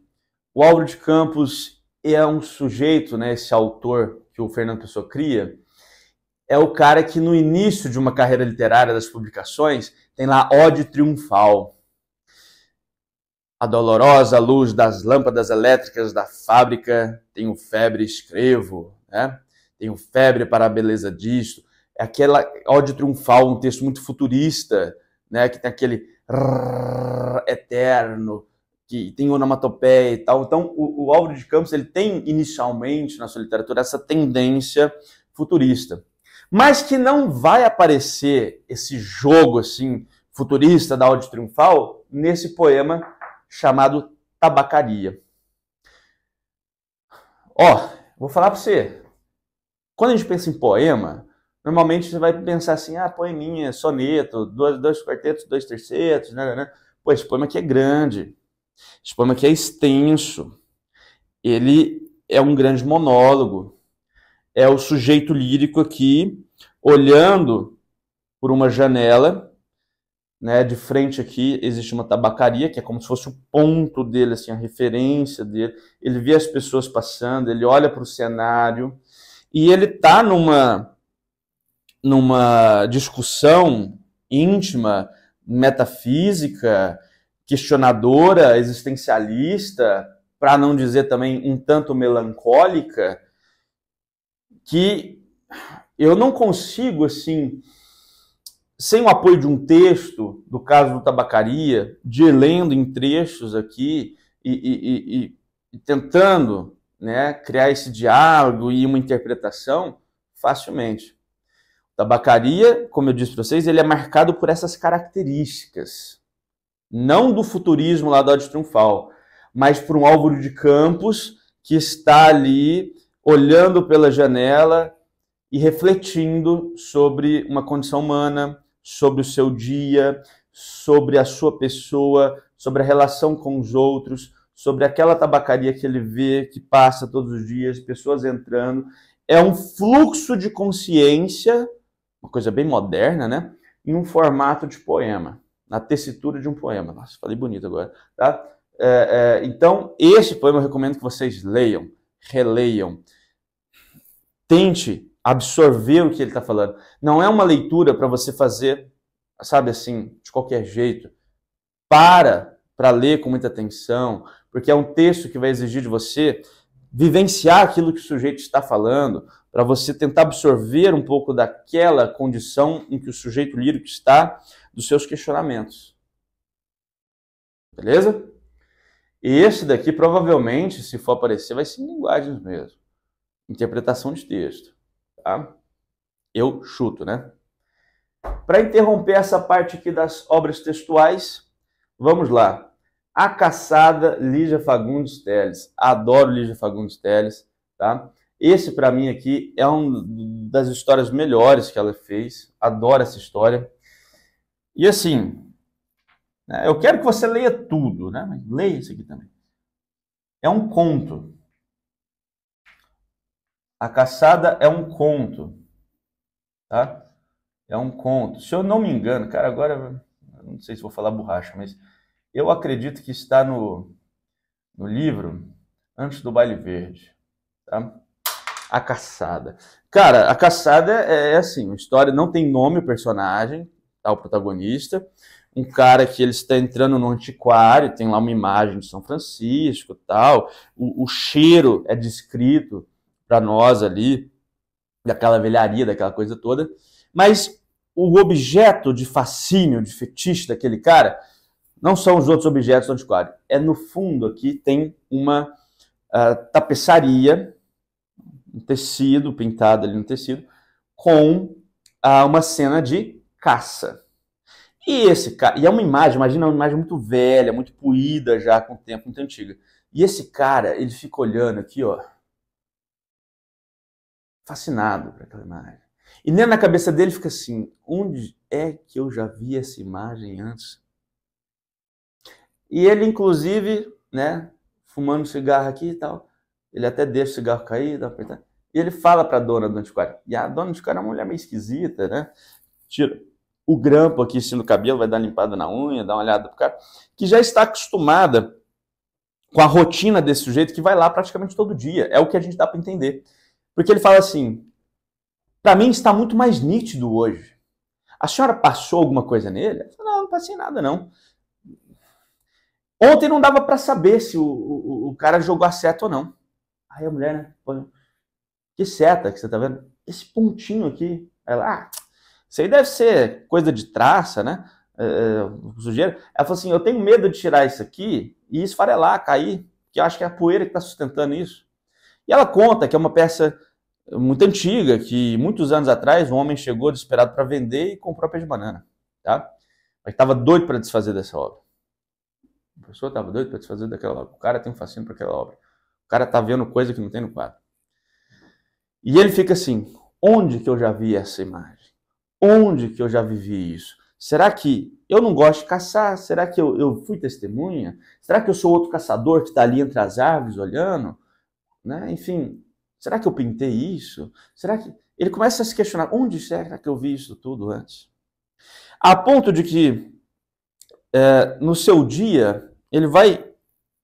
O Álvaro de Campos é um sujeito, né, esse autor que o Fernando Pessoa cria, é o cara que no início de uma carreira literária das publicações tem lá Ode Triunfal. A dolorosa luz das lâmpadas elétricas da fábrica, tenho febre, escrevo, né? tenho febre para a beleza disto. É aquela Ode Triunfal, um texto muito futurista, né? que tem aquele eterno, que tem onomatopeia e tal. Então, o, o Álvaro de Campos ele tem inicialmente na sua literatura essa tendência futurista, mas que não vai aparecer esse jogo assim futurista da Ode Triunfal nesse poema chamado Tabacaria. Ó, vou falar para você. Quando a gente pensa em poema, Normalmente você vai pensar assim, ah, poeminha, soneto, dois, dois quartetos, dois tercetos, né, né, né. Pô, esse poema aqui é grande, esse poema aqui é extenso, ele é um grande monólogo, é o sujeito lírico aqui olhando por uma janela, né, de frente aqui existe uma tabacaria, que é como se fosse o ponto dele, assim, a referência dele. Ele vê as pessoas passando, ele olha para o cenário e ele está numa numa discussão íntima, metafísica, questionadora, existencialista, para não dizer também um tanto melancólica, que eu não consigo assim sem o apoio de um texto, do caso do Tabacaria, de lendo em trechos aqui e, e, e, e tentando né, criar esse diálogo e uma interpretação, facilmente. Tabacaria, como eu disse para vocês, ele é marcado por essas características. Não do futurismo lá da Ode Triunfal, mas por um Álvaro de Campos que está ali olhando pela janela e refletindo sobre uma condição humana, sobre o seu dia, sobre a sua pessoa, sobre a relação com os outros, sobre aquela tabacaria que ele vê, que passa todos os dias, pessoas entrando. É um fluxo de consciência uma coisa bem moderna, né? Em um formato de poema, na tessitura de um poema. Nossa, falei bonito agora, tá? É, é, então, esse poema eu recomendo que vocês leiam, releiam. Tente absorver o que ele está falando. Não é uma leitura para você fazer, sabe assim, de qualquer jeito. Para para ler com muita atenção, porque é um texto que vai exigir de você vivenciar aquilo que o sujeito está falando, para você tentar absorver um pouco daquela condição em que o sujeito lírico está, dos seus questionamentos. Beleza? E esse daqui, provavelmente, se for aparecer, vai ser em linguagens mesmo. Interpretação de texto. Tá? Eu chuto, né? Para interromper essa parte aqui das obras textuais, vamos lá. A Caçada, Lígia Fagundes Teles. Adoro Lígia Fagundes Teles, tá? Esse, para mim, aqui é uma das histórias melhores que ela fez. Adoro essa história. E assim, né, eu quero que você leia tudo, né? Mas leia isso aqui também. É um conto. A caçada é um conto, tá? É um conto. Se eu não me engano, cara, agora não sei se vou falar borracha, mas eu acredito que está no, no livro Antes do Baile Verde, tá? A Caçada. Cara, a Caçada é, é assim, uma história, não tem nome o personagem, tá, o protagonista. Um cara que ele está entrando no antiquário, tem lá uma imagem de São Francisco tal. O, o cheiro é descrito para nós ali, daquela velharia, daquela coisa toda. Mas o objeto de fascínio, de fetiche daquele cara, não são os outros objetos do antiquário. É no fundo aqui tem uma uh, tapeçaria tecido, pintado ali no tecido, com ah, uma cena de caça. E esse cara, e é uma imagem, imagina uma imagem muito velha, muito poída já com o tempo, muito antiga. E esse cara, ele fica olhando aqui, ó, fascinado por aquela imagem. E nem na cabeça dele fica assim: onde é que eu já vi essa imagem antes? E ele, inclusive, né, fumando cigarro aqui e tal, ele até deixa o cigarro cair, dá uma apertada. E ele fala para a dona do antiquário. E a dona do antiquário é uma mulher meio esquisita, né? Tira o grampo aqui no cabelo, vai dar limpada na unha, dá uma olhada pro cara, que já está acostumada com a rotina desse sujeito que vai lá praticamente todo dia. É o que a gente dá para entender. Porque ele fala assim: para mim está muito mais nítido hoje. A senhora passou alguma coisa nele? Falo, não, não passei nada não. Ontem não dava para saber se o, o, o cara jogou a seta ou não. Aí a mulher, né? que seta que você está vendo? Esse pontinho aqui. Ela, ah, isso aí deve ser coisa de traça, né? É, é, sujeira. Ela falou assim: eu tenho medo de tirar isso aqui e esfarelar, cair, que eu acho que é a poeira que está sustentando isso. E ela conta que é uma peça muito antiga, que muitos anos atrás um homem chegou desesperado para vender e comprou a pé de banana. Tá? Mas estava doido para desfazer dessa obra. A pessoa estava doido para desfazer daquela obra. O cara tem um fascínio para aquela obra. O cara está vendo coisa que não tem no quadro. E ele fica assim: onde que eu já vi essa imagem? Onde que eu já vivi isso? Será que eu não gosto de caçar? Será que eu, eu fui testemunha? Será que eu sou outro caçador que está ali entre as árvores olhando? Né? Enfim, será que eu pintei isso? Será que. Ele começa a se questionar: onde será que eu vi isso tudo antes? A ponto de que é, no seu dia ele vai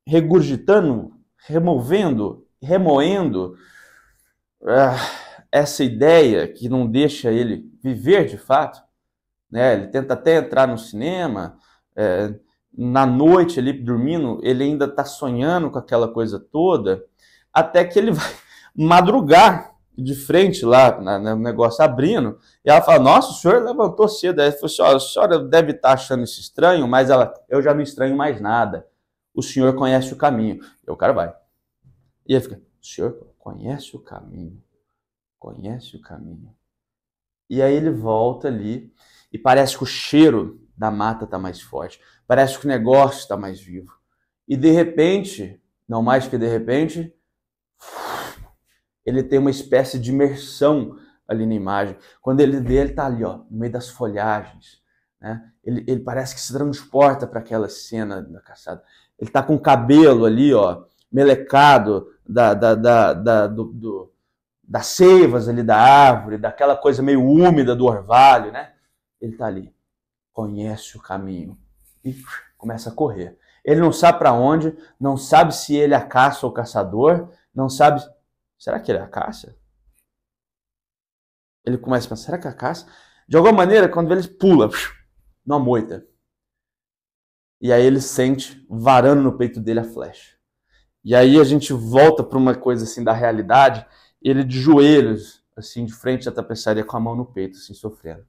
regurgitando, removendo, remoendo ah, essa ideia que não deixa ele viver de fato, né? Ele tenta até entrar no cinema, é, na noite ali dormindo, ele ainda está sonhando com aquela coisa toda, até que ele <laughs> vai madrugar de frente lá no negócio abrindo, e ela fala, nossa, o senhor levantou cedo. Aí falou assim, a senhora deve estar tá achando isso estranho, mas ela, eu já não estranho mais nada. O senhor conhece o caminho. E o cara vai. E ele fica, o senhor Conhece o caminho, conhece o caminho. E aí ele volta ali e parece que o cheiro da mata está mais forte, parece que o negócio está mais vivo. E de repente, não mais que de repente, ele tem uma espécie de imersão ali na imagem. Quando ele vê, ele está ali, ó, no meio das folhagens. Né? Ele, ele parece que se transporta para aquela cena da caçada. Ele está com o cabelo ali, ó, melecado, da, da, da, da do, do, das seivas ali da árvore, daquela coisa meio úmida do orvalho, né? Ele está ali, conhece o caminho e começa a correr. Ele não sabe para onde, não sabe se ele é caça ou caçador, não sabe. Será que ele é caça? Ele começa a pensar, será que é caça? De alguma maneira, quando ele pula numa moita, e aí ele sente varando no peito dele a flecha. E aí a gente volta para uma coisa assim da realidade, ele de joelhos, assim, de frente à tapeçaria, com a mão no peito, assim, sofrendo.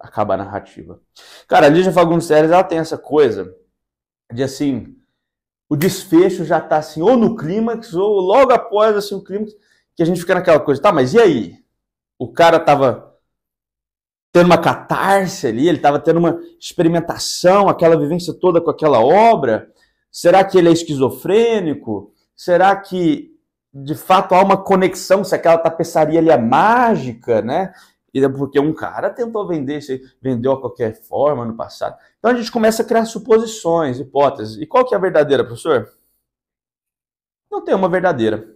Acaba a narrativa. Cara, a Lígia Fagundes séries, ela tem essa coisa de, assim, o desfecho já tá, assim, ou no clímax, ou logo após, assim, o clímax, que a gente fica naquela coisa, tá, mas e aí? O cara tava tendo uma catarse ali, ele tava tendo uma experimentação, aquela vivência toda com aquela obra, Será que ele é esquizofrênico? Será que de fato há uma conexão se aquela tapeçaria ali é mágica, né? É porque um cara tentou vender, vendeu a qualquer forma no passado. Então a gente começa a criar suposições, hipóteses. E qual que é a verdadeira, professor? Não tem uma verdadeira.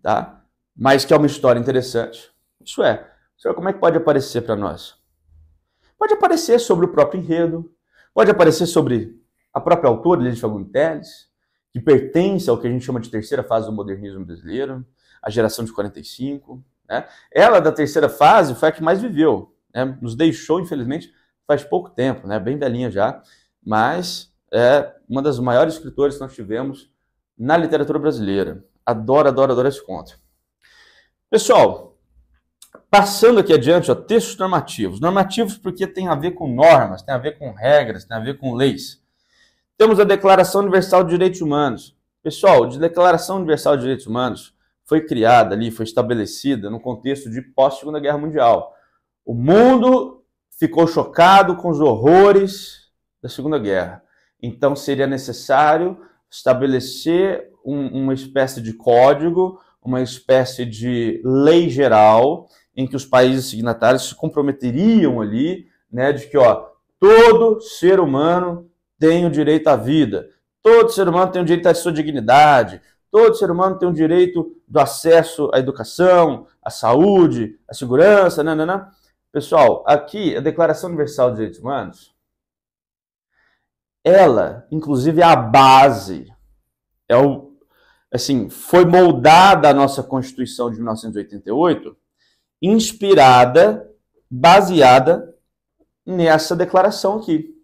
Tá? Mas que é uma história interessante. Isso é. Senhor, como é que pode aparecer para nós? Pode aparecer sobre o próprio enredo, pode aparecer sobre a própria autora, Lídia Fagundes Telles, que pertence ao que a gente chama de terceira fase do modernismo brasileiro, a geração de 45. Né? Ela, da terceira fase, foi a que mais viveu. Né? Nos deixou, infelizmente, faz pouco tempo, né? bem velhinha já, mas é uma das maiores escritoras que nós tivemos na literatura brasileira. Adoro, adoro, adoro esse conto. Pessoal, passando aqui adiante, ó, textos normativos. Normativos porque tem a ver com normas, tem a ver com regras, tem a ver com leis. Temos a Declaração Universal de Direitos Humanos. Pessoal, a Declaração Universal de Direitos Humanos foi criada ali, foi estabelecida no contexto de pós-Segunda Guerra Mundial. O mundo ficou chocado com os horrores da Segunda Guerra. Então seria necessário estabelecer um, uma espécie de código, uma espécie de lei geral em que os países signatários se comprometeriam ali, né, de que ó, todo ser humano tem o direito à vida. Todo ser humano tem o direito à sua dignidade. Todo ser humano tem o direito do acesso à educação, à saúde, à segurança, nananã. Né, né, né. Pessoal, aqui a Declaração Universal dos Direitos Humanos, ela, inclusive, é a base, é o, assim, foi moldada a nossa Constituição de 1988, inspirada, baseada nessa declaração aqui.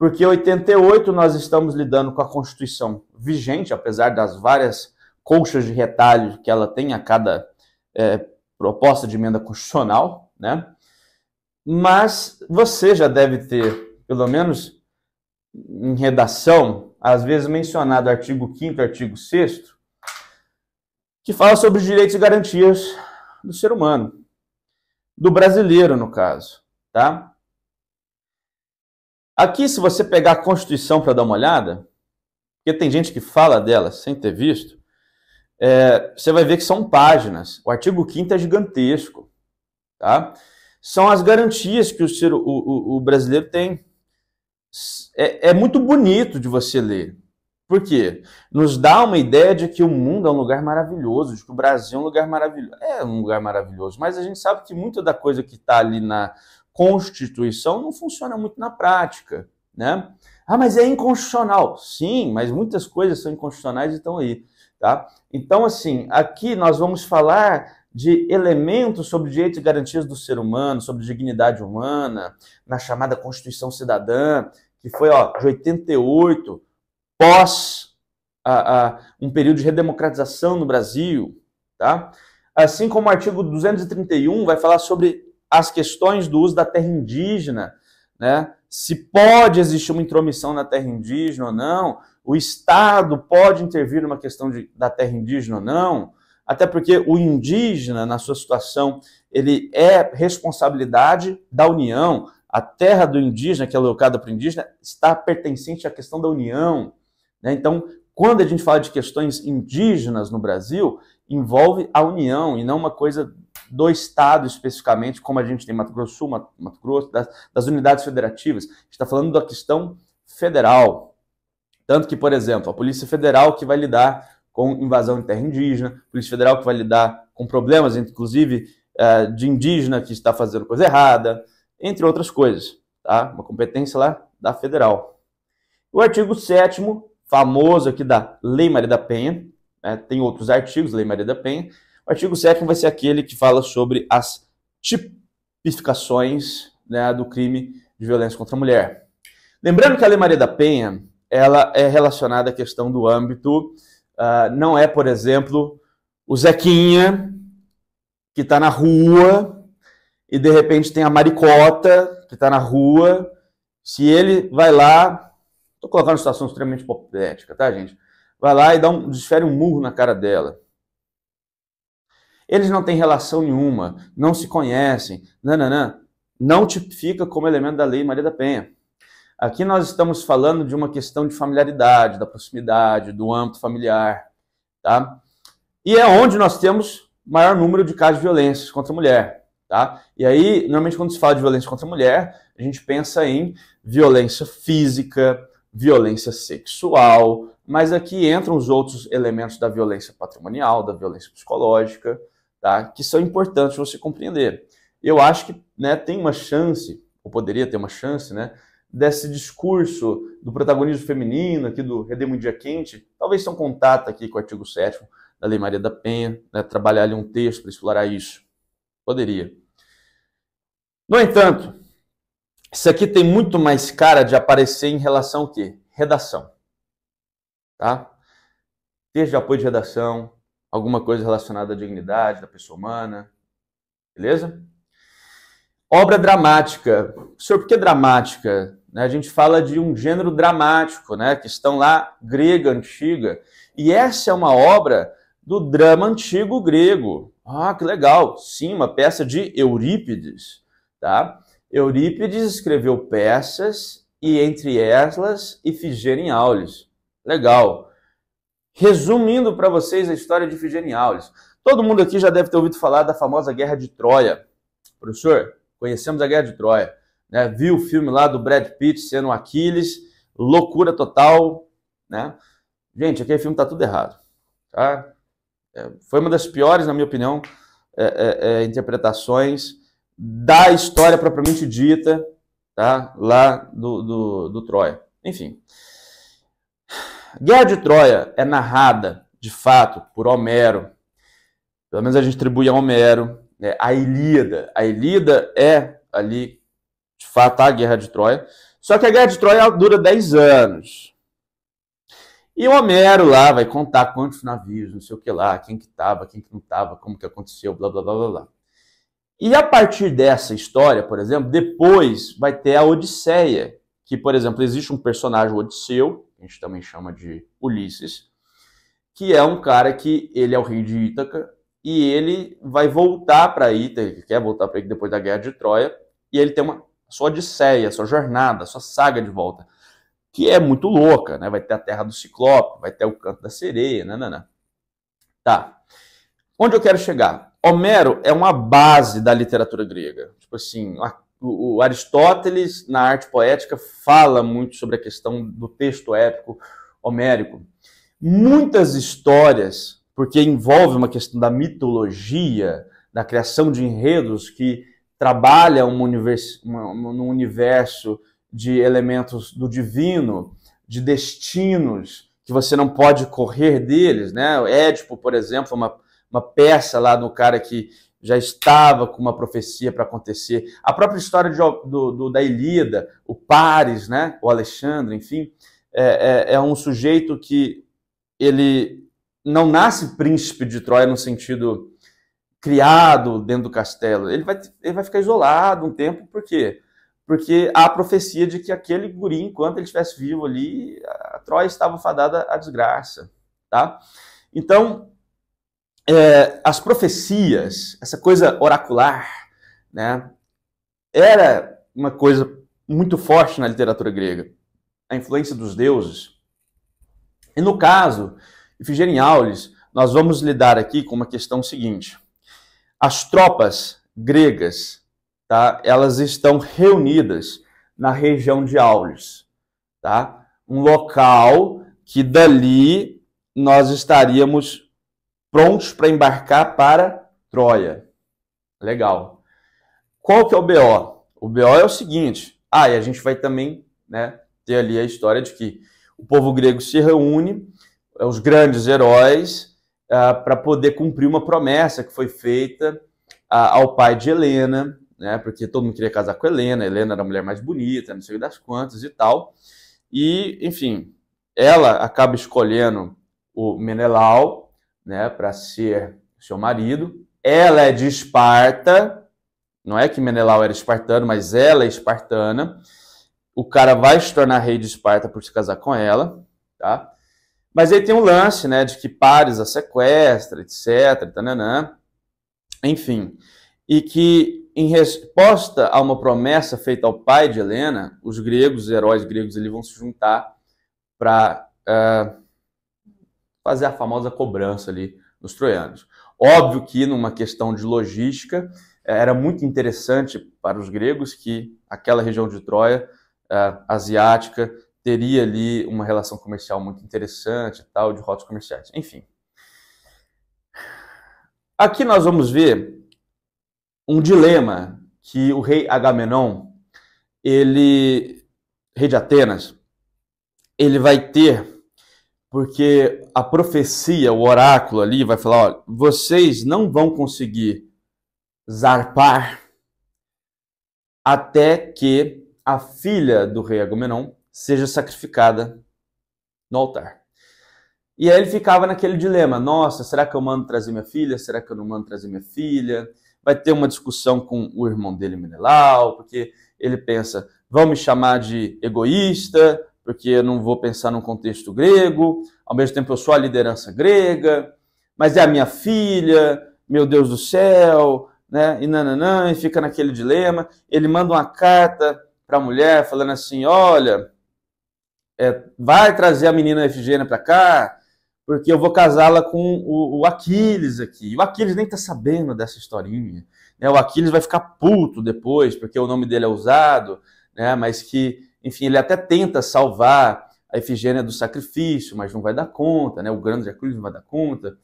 Porque em 88 nós estamos lidando com a Constituição vigente, apesar das várias colchas de retalho que ela tem a cada é, proposta de emenda constitucional, né? Mas você já deve ter, pelo menos em redação, às vezes mencionado artigo 5 artigo 6 que fala sobre os direitos e garantias do ser humano, do brasileiro, no caso, tá? Aqui, se você pegar a Constituição para dar uma olhada, porque tem gente que fala dela sem ter visto, é, você vai ver que são páginas. O artigo 5 é gigantesco. Tá? São as garantias que o, o, o brasileiro tem. É, é muito bonito de você ler. Por quê? Nos dá uma ideia de que o mundo é um lugar maravilhoso, de que o Brasil é um lugar maravilhoso. É um lugar maravilhoso, mas a gente sabe que muita da coisa que está ali na, Constituição não funciona muito na prática, né? Ah, mas é inconstitucional. Sim, mas muitas coisas são inconstitucionais e estão aí, tá? Então, assim, aqui nós vamos falar de elementos sobre direitos e garantias do ser humano, sobre dignidade humana, na chamada Constituição Cidadã, que foi ó, de 88, pós a, a, um período de redemocratização no Brasil, tá? Assim como o artigo 231 vai falar sobre as questões do uso da terra indígena, né? se pode existir uma intromissão na terra indígena ou não, o Estado pode intervir numa questão de, da terra indígena ou não, até porque o indígena, na sua situação, ele é responsabilidade da União, a terra do indígena, que é alocada para o indígena, está pertencente à questão da União. Né? Então, quando a gente fala de questões indígenas no Brasil, envolve a União e não uma coisa do Estado especificamente, como a gente tem Mato Grosso Sul, Mato, Mato Grosso, das, das, unidades federativas. está falando da questão federal. Tanto que, por exemplo, a Polícia Federal que vai lidar com invasão de terra indígena, a Polícia Federal que vai lidar com problemas, inclusive, eh, de indígena que está fazendo coisa errada, entre outras coisas. Tá? Uma competência lá da federal. O artigo 7 famoso aqui da Lei Maria da Penha, né? tem outros artigos, Lei Maria da Penha, artigo 7 vai ser aquele que fala sobre as tipificações né, do crime de violência contra a mulher. Lembrando que a Lei Maria da Penha ela é relacionada à questão do âmbito, uh, não é, por exemplo, o Zequinha que está na rua e de repente tem a Maricota que está na rua. Se ele vai lá, estou colocando uma situação extremamente hipotética, tá, gente? Vai lá e dá um, desfere um murro na cara dela eles não têm relação nenhuma, não se conhecem, nananã. Não tipifica como elemento da lei Maria da Penha. Aqui nós estamos falando de uma questão de familiaridade, da proximidade, do âmbito familiar, tá? E é onde nós temos maior número de casos de violência contra a mulher, tá? E aí, normalmente quando se fala de violência contra a mulher, a gente pensa em violência física, violência sexual, mas aqui entram os outros elementos da violência patrimonial, da violência psicológica, tá? que são importantes você compreender. Eu acho que né, tem uma chance, ou poderia ter uma chance, né, desse discurso do protagonismo feminino aqui do Redemoinho Dia Quente, talvez tenha um contato aqui com o artigo 7 da Lei Maria da Penha, né, trabalhar ali um texto para explorar isso. Poderia. No entanto, isso aqui tem muito mais cara de aparecer em relação ao quê? Redação. Tá? Texto de apoio de redação, alguma coisa relacionada à dignidade da pessoa humana. Beleza? Obra dramática. Senhor, por que dramática? Né, a gente fala de um gênero dramático, né? Que estão lá grega, antiga. E essa é uma obra do drama antigo grego. Ah, que legal! Sim, uma peça de Eurípides. Tá? Eurípides escreveu peças e entre elas Ifigênia em Aulis. Legal resumindo para vocês a história de Ifigênia Aulis. Todo mundo aqui já deve ter ouvido falar da famosa Guerra de Troia. Professor, conhecemos a Guerra de Troia. Né? Viu o filme lá do Brad Pitt sendo Aquiles, loucura total. Né? Gente, aquele filme tá tudo errado. Tá? É, foi uma das piores, na minha opinião, é, é, é interpretações da história propriamente dita tá? lá do, do, do Troia. Enfim. Guerra de Troia é narrada, de fato, por Homero. Pelo menos a gente atribui a Homero. Né? A Ilíada. A Ilíada é ali, de fato, a Guerra de Troia. Só que a Guerra de Troia dura 10 anos. E o Homero lá vai contar quantos navios, não sei o que lá, quem que tava, quem que não tava, como que aconteceu, blá blá blá blá blá. E a partir dessa história, por exemplo, depois vai ter a Odisseia, que, por exemplo, existe um personagem, o Odisseu, a gente também chama de Ulisses, que é um cara que ele é o rei de Ítaca e ele vai voltar para Ítaca, quer voltar para Ítaca depois da Guerra de Troia, e ele tem uma sua odisseia, sua jornada, sua saga de volta, que é muito louca, né? Vai ter a Terra do Ciclope, vai ter o Canto da Sereia, né? né, né. Tá. Onde eu quero chegar? Homero é uma base da literatura grega. Tipo assim, uma o, Aristóteles, na arte poética, fala muito sobre a questão do texto épico homérico. Muitas histórias, porque envolve uma questão da mitologia, da criação de enredos que trabalha um universo, um universo de elementos do divino, de destinos que você não pode correr deles, né? O Édipo, por exemplo, uma, uma peça lá do cara que já estava com uma profecia para acontecer. A própria história de, do, do, da Ilíada, o Paris, né? o Alexandre, enfim, é, é, é um sujeito que ele não nasce príncipe de Troia no sentido criado dentro do castelo. Ele vai, ele vai ficar isolado um tempo, por quê? Porque há a profecia de que aquele guri, enquanto ele estivesse vivo ali, a Troia estava fadada à desgraça, tá? Então, é, as profecias, essa coisa oracular, né, era uma coisa muito forte na literatura grega, a influência dos deuses. E no caso, e em Aulis, nós vamos lidar aqui com uma questão seguinte. As tropas gregas, tá, elas estão reunidas na região de Aulis, tá? Um local que dali nós estaríamos prontos para embarcar para Troia. Legal. Qual que é o BO? O BO é o seguinte. Ah, e a gente vai também né, ter ali a história de que o povo grego se reúne, é os grandes heróis, uh, ah, para poder cumprir uma promessa que foi feita uh, ao pai de Helena, né, porque todo mundo queria casar com Helena, Helena era a mulher mais bonita, não sei das quantas e tal. E, enfim, ela acaba escolhendo o Menelau, né, para ser seu marido. Ela é de Esparta, não é que Menelau era espartano, mas ela é espartana. O cara vai se tornar rei de Esparta por se casar com ela, tá? Mas aí tem um lance, né, de que Paris a sequestra, etc, tananã. Enfim, e que em resposta a uma promessa feita ao pai de Helena, os gregos, os heróis gregos, eles vão se juntar para uh, ah, fazer a famosa cobrança ali nos troianos. Óbvio que numa questão de logística, é, era muito interessante para os gregos que aquela região de Troia uh, asiática teria ali uma relação comercial muito interessante, tal, de rotas comerciais. Enfim. Aqui nós vamos ver um dilema que o rei Agamenon, ele rei de Atenas, ele vai ter porque a profecia, o oráculo ali vai falar: olha, vocês não vão conseguir zarpar até que a filha do rei Agamemnon seja sacrificada no altar. E aí ele ficava naquele dilema: nossa, será que eu mando trazer minha filha? Será que eu não mando trazer minha filha? Vai ter uma discussão com o irmão dele, Menelau, porque ele pensa: vão me chamar de egoísta, porque eu não vou pensar num contexto grego, ao mesmo tempo eu sou a liderança grega, mas é a minha filha, meu Deus do céu, né? E nananã, e fica naquele dilema. Ele manda uma carta para a mulher falando assim: olha, é, vai trazer a menina Efigênia para cá, porque eu vou casá-la com o, o, Aquiles aqui. E o Aquiles nem está sabendo dessa historinha. Né? O Aquiles vai ficar puto depois, porque o nome dele é usado, né? mas que enfim, ele até tenta salvar a Efigênia do sacrifício, mas não vai dar conta, né? O grande Hércules não vai dar conta.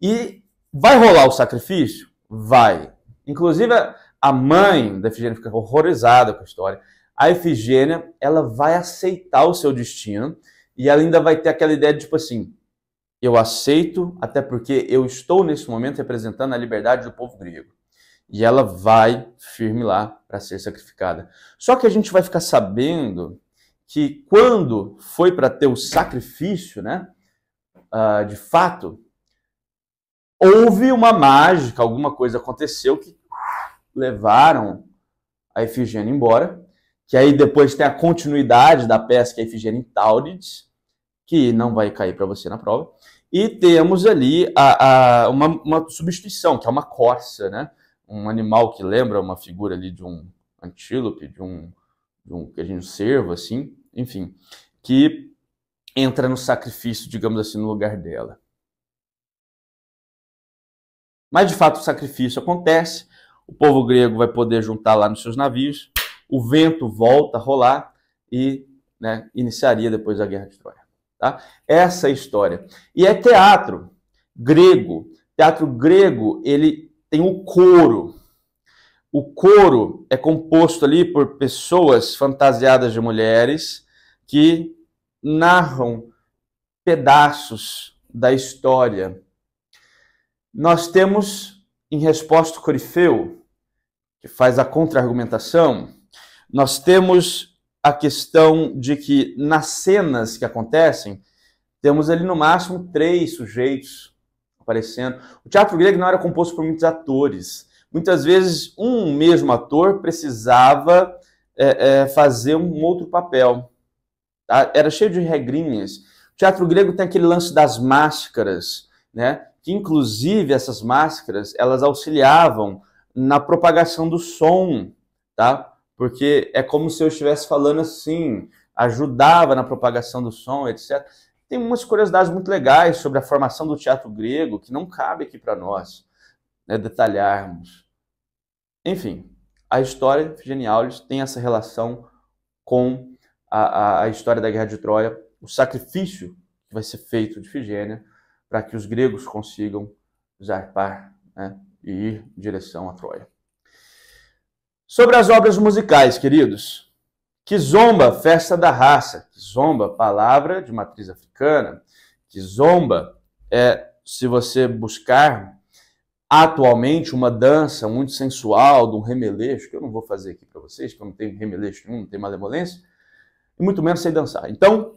E vai rolar o sacrifício? Vai. Inclusive, a mãe da Efigênia fica horrorizada com a história. A Efigênia, ela vai aceitar o seu destino e ela ainda vai ter aquela ideia de, tipo assim, eu aceito, até porque eu estou nesse momento representando a liberdade do povo grego e ela vai firme lá para ser sacrificada. Só que a gente vai ficar sabendo que quando foi para ter o sacrifício, né, uh, de fato, houve uma mágica, alguma coisa aconteceu que levaram a Efigênia embora, que aí depois tem a continuidade da peça que a Efigênia em Taurides, que não vai cair para você na prova, e temos ali a, a, uma, uma substituição, que é uma corça, né? um animal que lembra uma figura ali de um antílope, de um, de um, de um cervo, assim, enfim, que entra no sacrifício, digamos assim, no lugar dela. Mas de fato o sacrifício acontece, o povo grego vai poder juntar lá nos seus navios, o vento volta a rolar e né, iniciaria depois a Guerra de Troia. Tá? Essa é a história. E é teatro grego. Teatro grego, ele tem o couro. O couro é composto ali por pessoas fantasiadas de mulheres que narram pedaços da história. Nós temos, em resposta, o Corifeu, que faz a contra-argumentação, nós temos a questão de que nas cenas que acontecem, temos ali no máximo três sujeitos aparecendo. O teatro grego não era composto por muitos atores. Muitas vezes, um mesmo ator precisava é, é, fazer um outro papel. Tá? Era cheio de regrinhas. O teatro grego tem aquele lance das máscaras, né? que inclusive essas máscaras elas auxiliavam na propagação do som, tá? Porque é como se eu estivesse falando assim, ajudava na propagação do som, etc. Tem umas curiosidades muito legais sobre a formação do teatro grego que não cabe aqui para nós né, detalharmos. Enfim, a história de Figênio Aulis tem essa relação com a, a, a, história da Guerra de Troia, o sacrifício que vai ser feito de Figênia para que os gregos consigam zarpar né, e ir em direção à Troia. Sobre as obras musicais, queridos, Kizomba, festa da raça. Kizomba, palavra de matriz africana. Kizomba é, se você buscar atualmente, uma dança muito sensual, de um remeleixo, que eu não vou fazer aqui para vocês, que eu não tenho remeleixo nenhum, não tenho malemolência, e muito menos sei dançar. Então,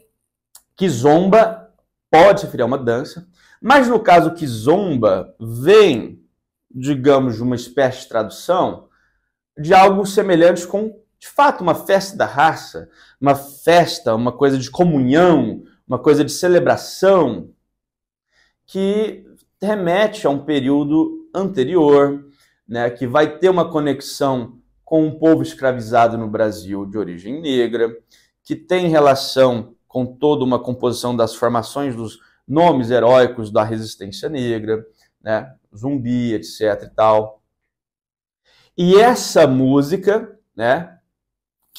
Kizomba pode se referir a uma dança, mas no caso Kizomba vem, digamos, de uma espécie de tradução de algo semelhante com de fato, uma festa da raça, uma festa, uma coisa de comunhão, uma coisa de celebração, que remete a um período anterior, né, que vai ter uma conexão com um povo escravizado no Brasil de origem negra, que tem relação com toda uma composição das formações dos nomes heróicos da resistência negra, né, zumbi, etc e tal. E essa música, né,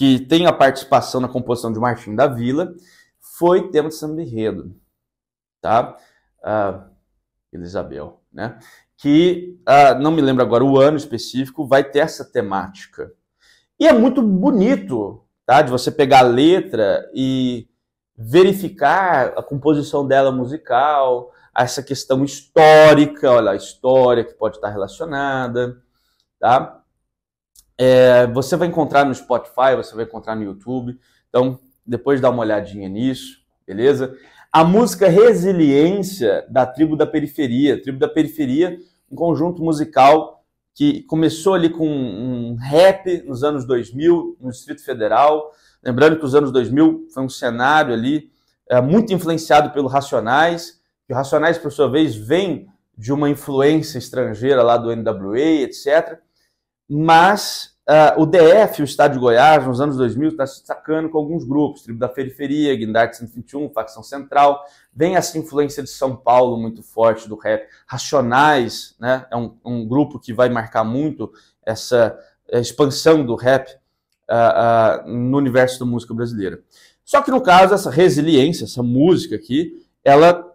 que tem a participação na composição de Martim da Vila, foi tema de samba enredo, tá? Ah, Elisabel, né? Que, ah, não me lembro agora o ano específico, vai ter essa temática. E é muito bonito, tá? De você pegar a letra e verificar a composição dela musical, essa questão histórica, olha, a história que pode estar relacionada, tá? É, você vai encontrar no Spotify, você vai encontrar no YouTube. Então, depois dá uma olhadinha nisso, beleza? A música Resiliência da Tribo da Periferia. Tribo da Periferia, um conjunto musical que começou ali com um rap nos anos 2000 no Distrito Federal. Lembrando que os anos 2000 foi um cenário ali é, muito influenciado pelo Racionais, que o Racionais, por sua vez, vem de uma influência estrangeira lá do NWA, etc mas uh, o DF, o Estado de Goiás, nos anos 2000, está se destacando com alguns grupos, Tribo da Periferia, Guindarte 121, Facção Central, vem essa influência de São Paulo muito forte do rap, Racionais, né, é um, um grupo que vai marcar muito essa eh, expansão do rap uh, uh, no universo da música brasileira. Só que no caso, essa resiliência, essa música aqui, ela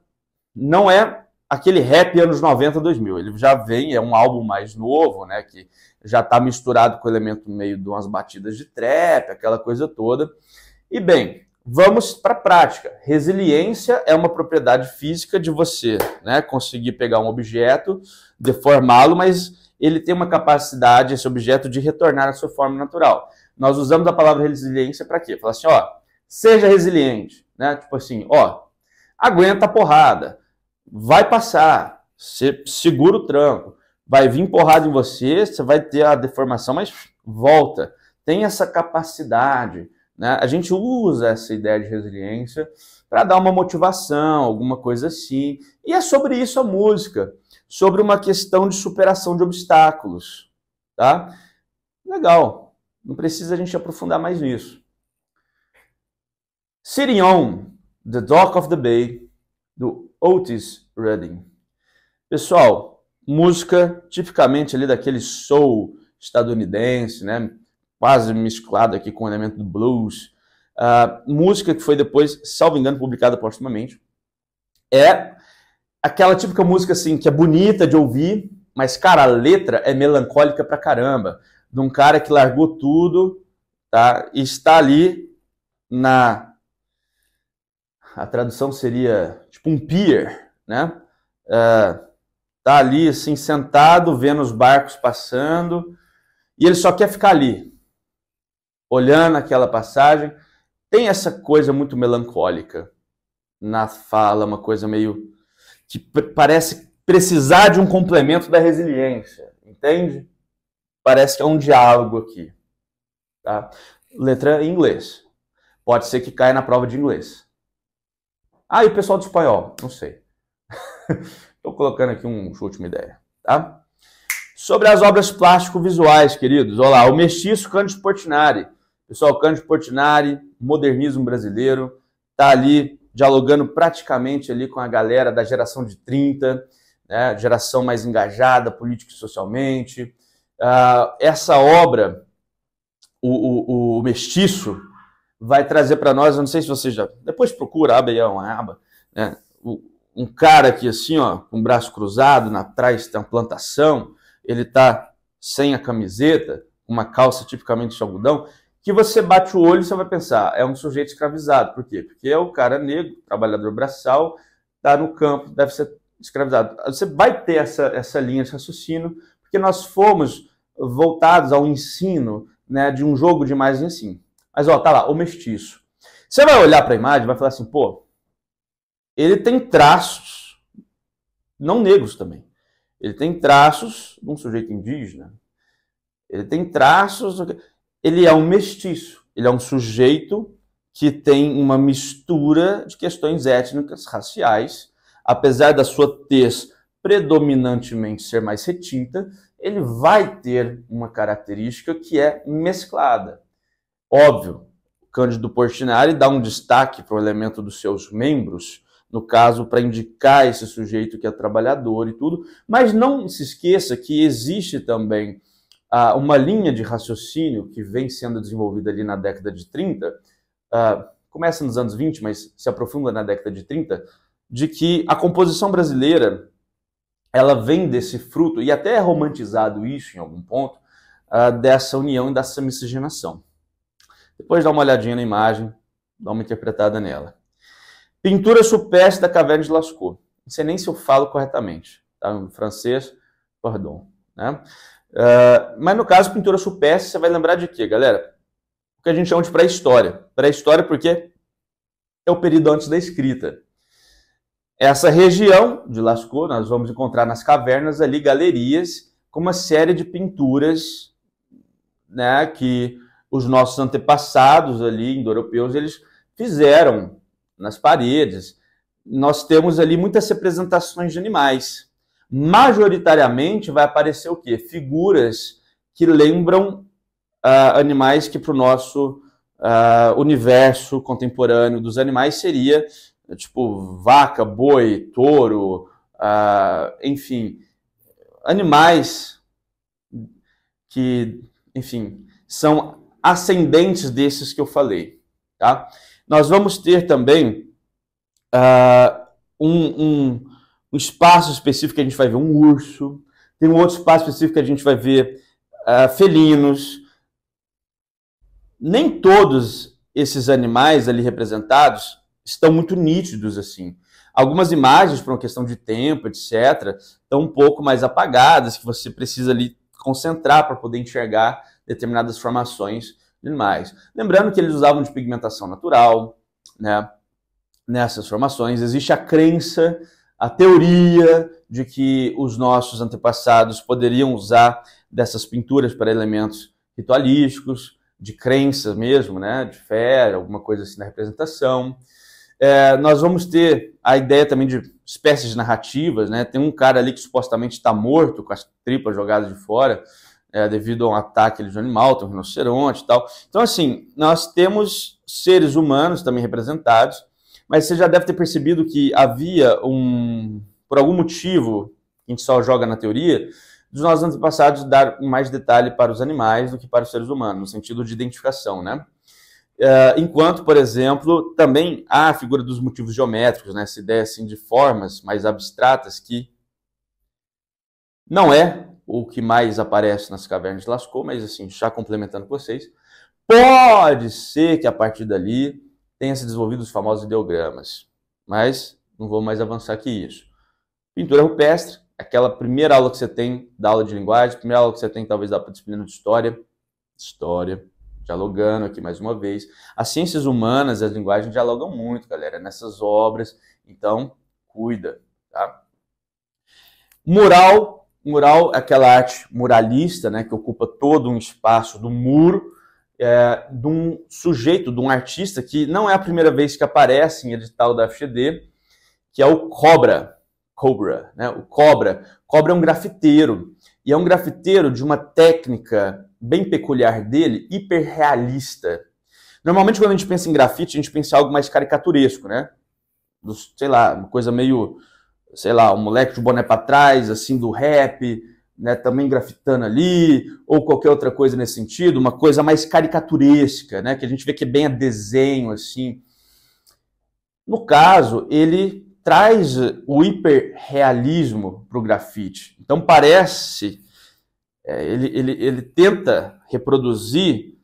não é aquele rap anos 90, 2000. Ele já vem, é um álbum mais novo, né? Que já está misturado com o elemento meio de umas batidas de trap, aquela coisa toda. E bem, vamos para a prática. Resiliência é uma propriedade física de você, né? Conseguir pegar um objeto, deformá-lo, mas ele tem uma capacidade, esse objeto, de retornar à sua forma natural. Nós usamos a palavra resiliência para quê? Falar assim, ó, seja resiliente, né? Tipo assim, ó, aguenta a porrada vai passar, você segura o tranco, vai vir porrada em você, você vai ter a deformação, mas volta. Tem essa capacidade, né? A gente usa essa ideia de resiliência para dar uma motivação, alguma coisa assim. E é sobre isso a música, sobre uma questão de superação de obstáculos, tá? Legal. Não precisa a gente aprofundar mais nisso. Sitting on the Dock of the Bay, do Otis Redding. Pessoal, música tipicamente ali daquele soul estadunidense, né? Quase mesclado aqui com o elemento do blues. Uh, música que foi depois, salvo engano, publicada postumamente. É aquela típica música assim que é bonita de ouvir, mas cara, a letra é melancólica pra caramba, de um cara que largou tudo, tá? E está ali na a tradução seria tipo um pier, né? É, tá ali assim sentado vendo os barcos passando e ele só quer ficar ali olhando aquela passagem. Tem essa coisa muito melancólica na fala, uma coisa meio que parece precisar de um complemento da resiliência, entende? Parece que é um diálogo aqui. Tá? Letra em inglês. Pode ser que caia na prova de inglês. Ah, e o pessoal do espanhol? Não sei. Estou <laughs> colocando aqui um chute, uma ideia, tá? Sobre as obras plástico-visuais, queridos. Olha lá, o mestiço Cândido Portinari. Pessoal, Cândido Portinari, modernismo brasileiro, tá ali dialogando praticamente ali com a galera da geração de 30, né? geração mais engajada política e socialmente. Uh, essa obra, o, o, o mestiço, vai trazer para nós, eu não sei se você já. Depois procura, abre aí, uma aba. Né? Um cara aqui assim, ó, com o braço cruzado, na trás tem uma plantação, ele tá sem a camiseta, uma calça tipicamente de algodão, que você bate o olho e você vai pensar, é um sujeito escravizado. Por quê? Porque é o cara negro, trabalhador braçal, tá no campo, deve ser escravizado. Você vai ter essa, essa linha de raciocínio, porque nós fomos voltados ao ensino né, de um jogo de mais ensino. Mas ó, tá lá, o mestiço. Você vai olhar para a imagem, vai falar assim, pô, ele tem traços não negros também. Ele tem traços de um sujeito indígena. Ele tem traços, ele é um mestiço, ele é um sujeito que tem uma mistura de questões étnicas, raciais, apesar da sua tez predominantemente ser mais retinta, ele vai ter uma característica que é mesclada. Óbvio, Cândido Portinari dá um destaque para o elemento dos seus membros, no caso, para indicar esse sujeito que é trabalhador e tudo, mas não se esqueça que existe também ah, uma linha de raciocínio que vem sendo desenvolvida ali na década de 30, ah, começa nos anos 20, mas se aprofunda na década de 30, de que a composição brasileira ela vem desse fruto, e até é romantizado isso em algum ponto, ah, dessa união e dessa miscigenação. Depois dá uma olhadinha na imagem, dá uma interpretada nela. Pintura supérstite da caverna de Lascaux. Não sei nem se eu falo corretamente, tá? Em francês, perdão, né? Uh, mas no caso, pintura supérstite, você vai lembrar de quê, galera? O que a gente chama de pré-história. Pré-história porque é o período antes da escrita. Essa região de Lascaux, nós vamos encontrar nas cavernas ali galerias com uma série de pinturas né, que os nossos antepassados ali indo-europeus, eles fizeram nas paredes. Nós temos ali muitas representações de animais. Majoritariamente vai aparecer o quê? Figuras que lembram uh, animais que para o nosso uh, universo contemporâneo dos animais seria tipo vaca, boi, touro, uh, enfim, animais que, enfim, são ascendentes desses que eu falei. Tá? Nós vamos ter também uh, um, um, um, espaço específico que a gente vai ver um urso, tem um outro espaço específico que a gente vai ver uh, felinos. Nem todos esses animais ali representados estão muito nítidos assim. Algumas imagens, por uma questão de tempo, etc., estão um pouco mais apagadas, que você precisa ali concentrar para poder enxergar determinadas formações de animais. Lembrando que eles usavam de pigmentação natural, né? Nessas formações existe a crença, a teoria de que os nossos antepassados poderiam usar dessas pinturas para elementos ritualísticos, de crenças mesmo, né? De fé, alguma coisa assim na representação. É, nós vamos ter a ideia também de espécies narrativas, né? Tem um cara ali que supostamente está morto com as tripas jogadas de fora, é, devido a um ataque de um animal, tem um rinoceronte e tal. Então, assim, nós temos seres humanos também representados, mas você já deve ter percebido que havia um, por algum motivo, a gente só joga na teoria, dos nossos antepassados dar mais detalhe para os animais do que para os seres humanos, no sentido de identificação, né? É, enquanto, por exemplo, também há a figura dos motivos geométricos, né? essa ideia assim, de formas mais abstratas que não é o que mais aparece nas cavernas de Lascaux, mas assim, já complementando com vocês, pode ser que a partir dali tenha se desenvolvido os famosos ideogramas, mas não vou mais avançar que isso. Pintura rupestre, aquela primeira aula que você tem da aula de linguagem, primeira aula que você tem talvez da disciplina de história, história, dialogando aqui mais uma vez. As ciências humanas, e as linguagens dialogam muito, galera, nessas obras, então cuida, tá? Mural mural é aquela arte muralista, né, que ocupa todo um espaço do muro, é, de um sujeito, de um artista que não é a primeira vez que aparece em edital da FGD, que é o Cobra. Cobra, né? O Cobra. Cobra é um grafiteiro. E é um grafiteiro de uma técnica bem peculiar dele, hiperrealista. Normalmente, quando a gente pensa em grafite, a gente pensa em algo mais caricaturesco, né? sei lá, uma coisa meio sei lá, um moleque de boné para trás, assim, do rap, né, também grafitando ali, ou qualquer outra coisa nesse sentido, uma coisa mais caricaturesca, né, que a gente vê que é bem a desenho, assim. No caso, ele traz o hiperrealismo para o grafite. Então parece, é, ele, ele, ele tenta reproduzir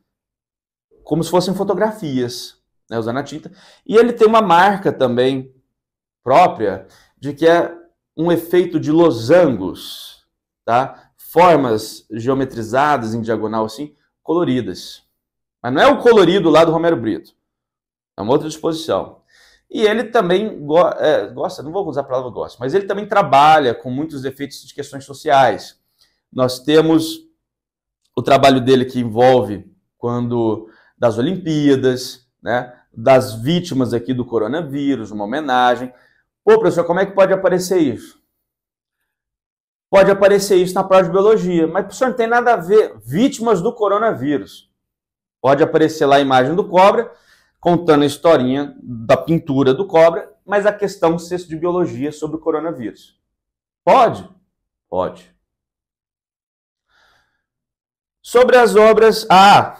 como se fossem fotografias, né, usando a tinta. E ele tem uma marca também própria, de que é um efeito de losangos, tá? Formas geometrizadas em diagonal assim, coloridas. Mas não é o colorido lá do Romero Brito. É uma outra disposição. E ele também go é, gosta, não vou usar a palavra gosta, mas ele também trabalha com muitos efeitos de questões sociais. Nós temos o trabalho dele que envolve quando das Olimpíadas, né, das vítimas aqui do coronavírus, uma homenagem. Pô, professor, como é que pode aparecer isso? Pode aparecer isso na prova de biologia, mas professor, não tem nada a ver. Vítimas do coronavírus. Pode aparecer lá a imagem do cobra, contando a historinha da pintura do cobra, mas a questão sexto de biologia sobre o coronavírus. Pode? Pode. Sobre as obras. Ah,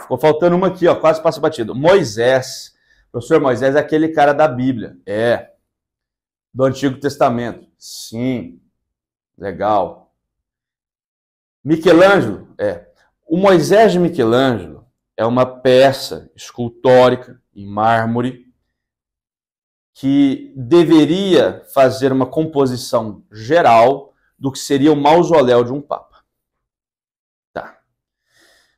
ficou faltando uma aqui, ó, quase passa batido. Moisés. Professor Moisés é aquele cara da Bíblia. É do Antigo Testamento. Sim, legal. Michelangelo, é. O Moisés de Michelangelo é uma peça escultórica em mármore que deveria fazer uma composição geral do que seria o mausoléu de um papa. Tá.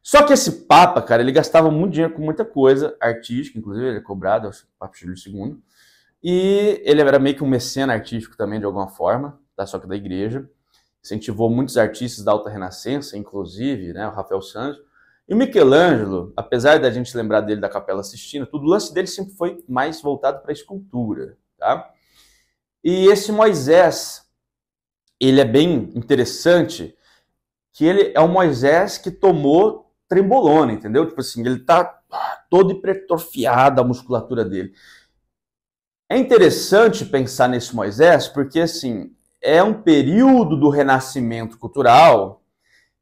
Só que esse papa, cara, ele gastava muito dinheiro com muita coisa artística, inclusive ele é cobrado, o Papa Júlio II e ele era meio que um mecena artístico também, de alguma forma, da só que da igreja. Incentivou muitos artistas da Alta Renascença, inclusive né, o Rafael Santos. E o Michelangelo, apesar da gente lembrar dele da Capela Sistina, tudo, o lance dele sempre foi mais voltado para a escultura. Tá? E esse Moisés, ele é bem interessante, que ele é o Moisés que tomou trembolona, entendeu? Tipo assim, ele tá todo hipertrofiado a musculatura dele. É interessante pensar nesse Moisés, porque assim, é um período do renascimento cultural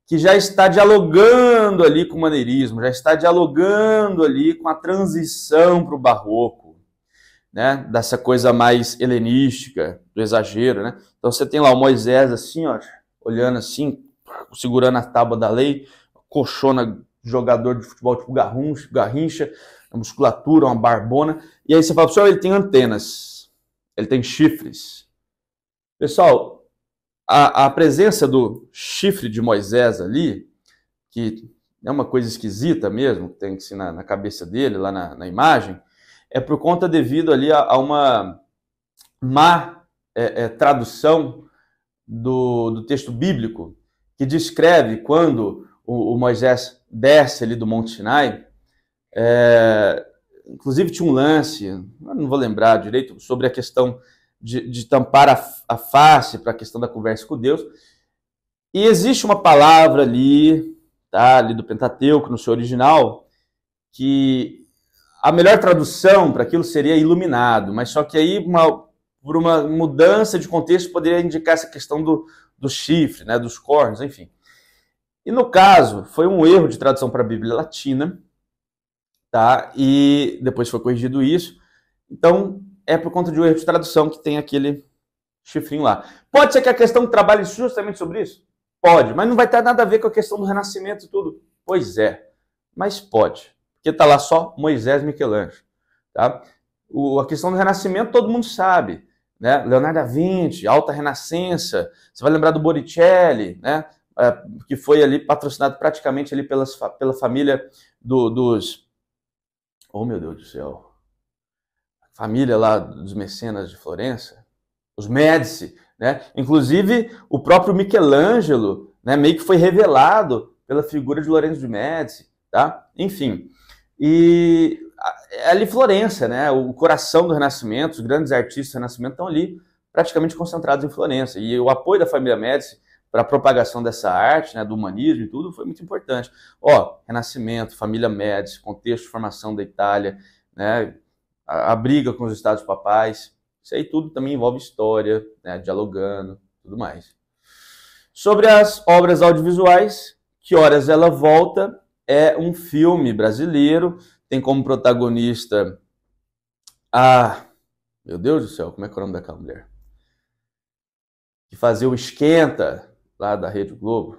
que já está dialogando ali com o maneirismo, já está dialogando ali com a transição para o barroco, né? Dessa coisa mais helenística, do exagero, né? Então você tem lá o Moisés assim, ó, olhando assim, segurando a tábua da lei, coxona jogador de futebol tipo Garrincha, uma musculatura, uma barbona. E aí você fala, pessoal, ele tem antenas, ele tem chifres. Pessoal, a, a presença do chifre de Moisés ali, que é uma coisa esquisita mesmo, tem que ser na, na cabeça dele, lá na, na, imagem, é por conta devido ali a, a uma má é, é, tradução do, do, texto bíblico, que descreve quando o, o Moisés desce ali do Monte Sinai, é, inclusive tinha um lance, não vou lembrar direito, sobre a questão de, de tampar a, a face para a questão da conversa com Deus. E existe uma palavra ali, tá, ali do Pentateuco, no seu original, que a melhor tradução para aquilo seria iluminado, mas só que aí, uma, por uma mudança de contexto, poderia indicar essa questão do, do chifre, né, dos cornos, enfim. E no caso, foi um erro de tradução para a Bíblia Latina, tá? E depois foi corrigido isso. Então, é por conta de um erro de tradução que tem aquele chifrinho lá. Pode ser que a questão trabalhe justamente sobre isso? Pode, mas não vai ter nada a ver com a questão do renascimento e tudo. Pois é, mas pode, porque está lá só Moisés Michelangelo, tá? O, a questão do renascimento todo mundo sabe, né? Leonardo da Vinci, Alta Renascença, você vai lembrar do Boricelli né? É, que foi ali patrocinado praticamente ali pelas, pela família do, dos Oh, meu Deus do céu. A família lá dos mecenas de Florença, os Médici, né? Inclusive, o próprio Michelangelo, né, meio que foi revelado pela figura de Lorenzo de Médici, tá? Enfim. E é ali Florença, né? O coração do Renascimento, os grandes artistas do Renascimento estão ali praticamente concentrados em Florença. E o apoio da família Médici para a propagação dessa arte, né, do humanismo e tudo, foi muito importante. Ó, Renascimento, família Médici, contexto de formação da Itália, né, a, a briga com os estados papais, isso aí tudo também envolve história, né, dialogando, tudo mais. Sobre as obras audiovisuais, Que Horas Ela Volta é um filme brasileiro, tem como protagonista a. Meu Deus do céu, como é que é o nome daquela mulher? Que fazia o Esquenta, lá da Rede Globo.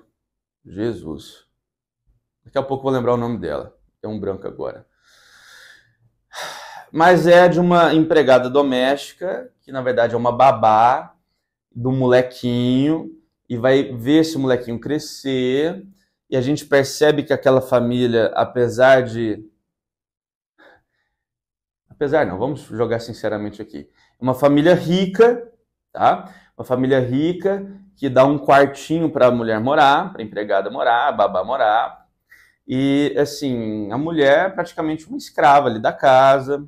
Jesus. Daqui a pouco vou lembrar o nome dela. É um branco agora. Mas é de uma empregada doméstica, que na verdade é uma babá do molequinho, e vai ver esse molequinho crescer. E a gente percebe que aquela família, apesar de. Apesar não, vamos jogar sinceramente aqui. Uma família rica, tá? Uma família rica que dá um quartinho para a mulher morar, para a empregada morar, a babá morar. E assim, a mulher é praticamente uma escrava ali da casa,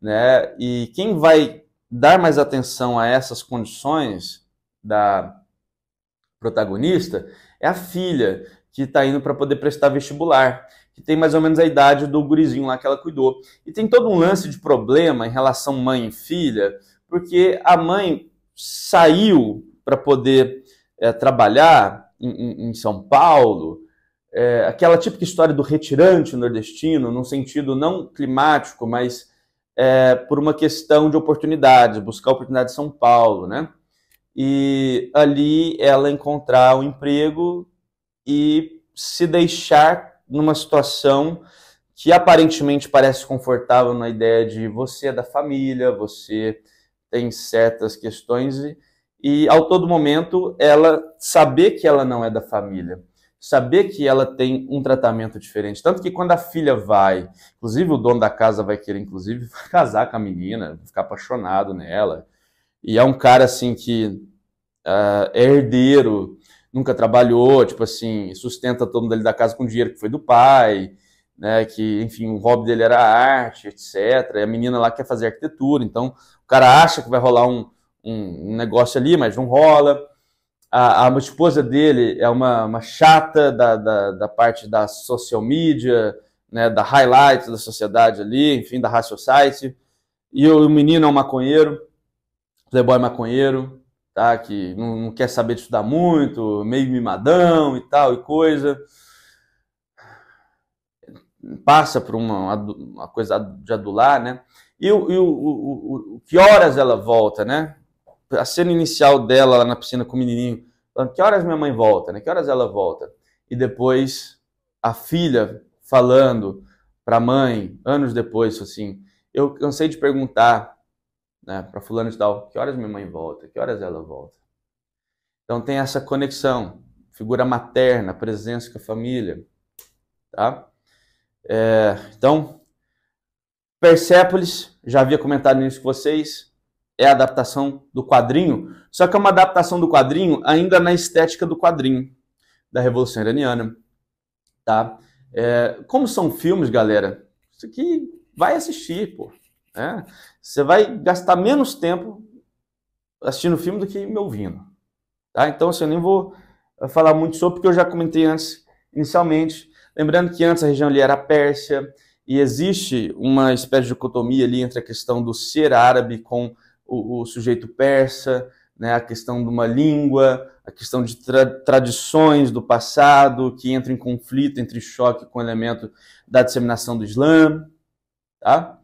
né? E quem vai dar mais atenção a essas condições da protagonista é a filha que está indo para poder prestar vestibular, que tem mais ou menos a idade do gurizinho lá que ela cuidou. E tem todo um lance de problema em relação mãe e filha, porque a mãe saiu para poder é, trabalhar em, em, São Paulo, é, aquela típica história do retirante nordestino, num sentido não climático, mas é, por uma questão de oportunidades, buscar oportunidade em São Paulo, né? E ali ela encontrar um emprego e se deixar numa situação que aparentemente parece confortável na ideia de você é da família, você tem certas questões e e ao todo momento ela saber que ela não é da família, saber que ela tem um tratamento diferente, tanto que quando a filha vai, inclusive o dono da casa vai querer inclusive <laughs> casar com a menina, ficar apaixonado nela. E é um cara assim que uh, é herdeiro, nunca trabalhou, tipo assim, sustenta todo mundo ali da casa com dinheiro que foi do pai, né, que, enfim, o hobby dele era arte, etc. E a menina lá quer fazer arquitetura, então o cara acha que vai rolar um, um, negócio ali, mas não rola. A, a esposa dele é uma, uma chata da, da, da, parte da social media, né, da highlight da sociedade ali, enfim, da high society. E o, menino é um maconheiro, playboy maconheiro, tá? Que não, não, quer saber de estudar muito, meio mimadão e tal e coisa. Passa por uma, uma coisa de adular, né? E, o, e o, o, o, que horas ela volta, né? a cena inicial dela lá na piscina com o menininho, falando que horas minha mãe volta, né? Que horas ela volta? E depois a filha falando para a mãe, anos depois, assim, eu cansei de perguntar né, para fulano de tal, que horas minha mãe volta, que horas ela volta. Então tem essa conexão, figura materna, presença com a família, tá? É, então, Persépolis, já havia comentado nisso com vocês, é a adaptação do quadrinho, só que é uma adaptação do quadrinho ainda na estética do quadrinho da Revolução Iraniana, tá? É, como são filmes, galera, isso aqui vai assistir, pô. Né? Você vai gastar menos tempo assistindo filme do que me ouvindo, tá? Então, assim, eu nem vou eh, falar muito sobre, porque eu já comentei antes, inicialmente. Lembrando que antes a região ali era Pérsia, e existe uma espécie de dicotomia ali entre a questão do ser árabe com o, o sujeito persa, né, a questão de uma língua, a questão de tra tradições do passado que entra em conflito, entra em choque com o elemento da disseminação do Islã. Tá?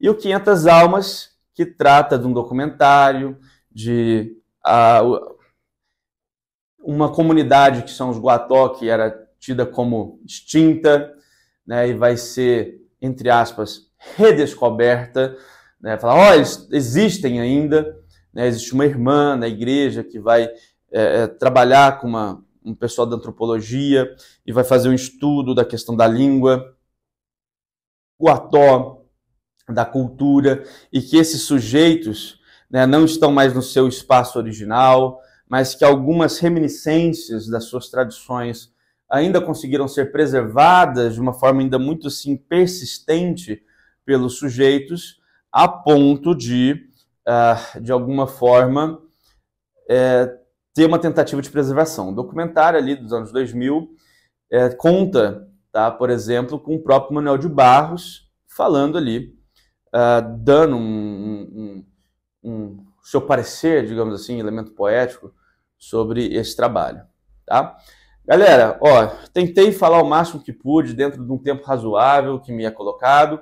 E o 500 Almas, que trata de um documentário, de uma comunidade que são os Guató, que era tida como extinta, né, e vai ser, entre aspas, redescoberta né? Falar, ó, oh, eles existem ainda, né? existe uma irmã na igreja que vai é, é, trabalhar com uma, um pessoal da antropologia e vai fazer um estudo da questão da língua, o ató, da cultura, e que esses sujeitos né, não estão mais no seu espaço original, mas que algumas reminiscências das suas tradições ainda conseguiram ser preservadas de uma forma ainda muito assim persistente pelos sujeitos a ponto de, uh, de alguma forma, é, ter uma tentativa de preservação. O documentário ali dos anos 2000 é, conta, tá, por exemplo, com o próprio Manuel de Barros falando ali, uh, dando um, um, um, seu parecer, digamos assim, elemento poético sobre esse trabalho. Tá? Galera, ó, tentei falar o máximo que pude dentro de um tempo razoável que me é colocado.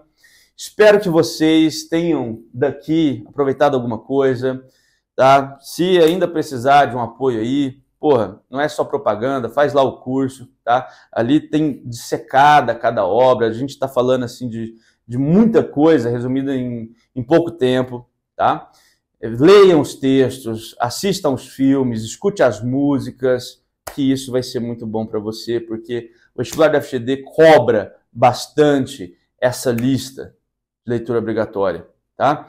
Espero que vocês tenham daqui aproveitado alguma coisa, tá? Se ainda precisar de um apoio aí, porra, não é só propaganda, faz lá o curso, tá? Ali tem dissecada cada obra, a gente está falando assim de, de muita coisa resumida em, em pouco tempo, tá? Leiam os textos, assistam os filmes, escute as músicas, que isso vai ser muito bom para você, porque o vestibular da FGD cobra bastante essa lista, leitura obrigatória, tá?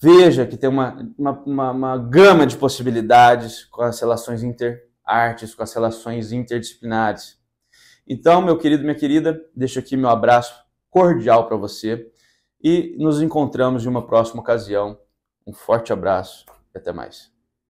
Veja que tem uma, uma, uma, uma gama de possibilidades com as relações interartes, com as relações interdisciplinares. Então, meu querido, minha querida, deixo aqui meu abraço cordial para você e nos encontramos em uma próxima ocasião. Um forte abraço e até mais.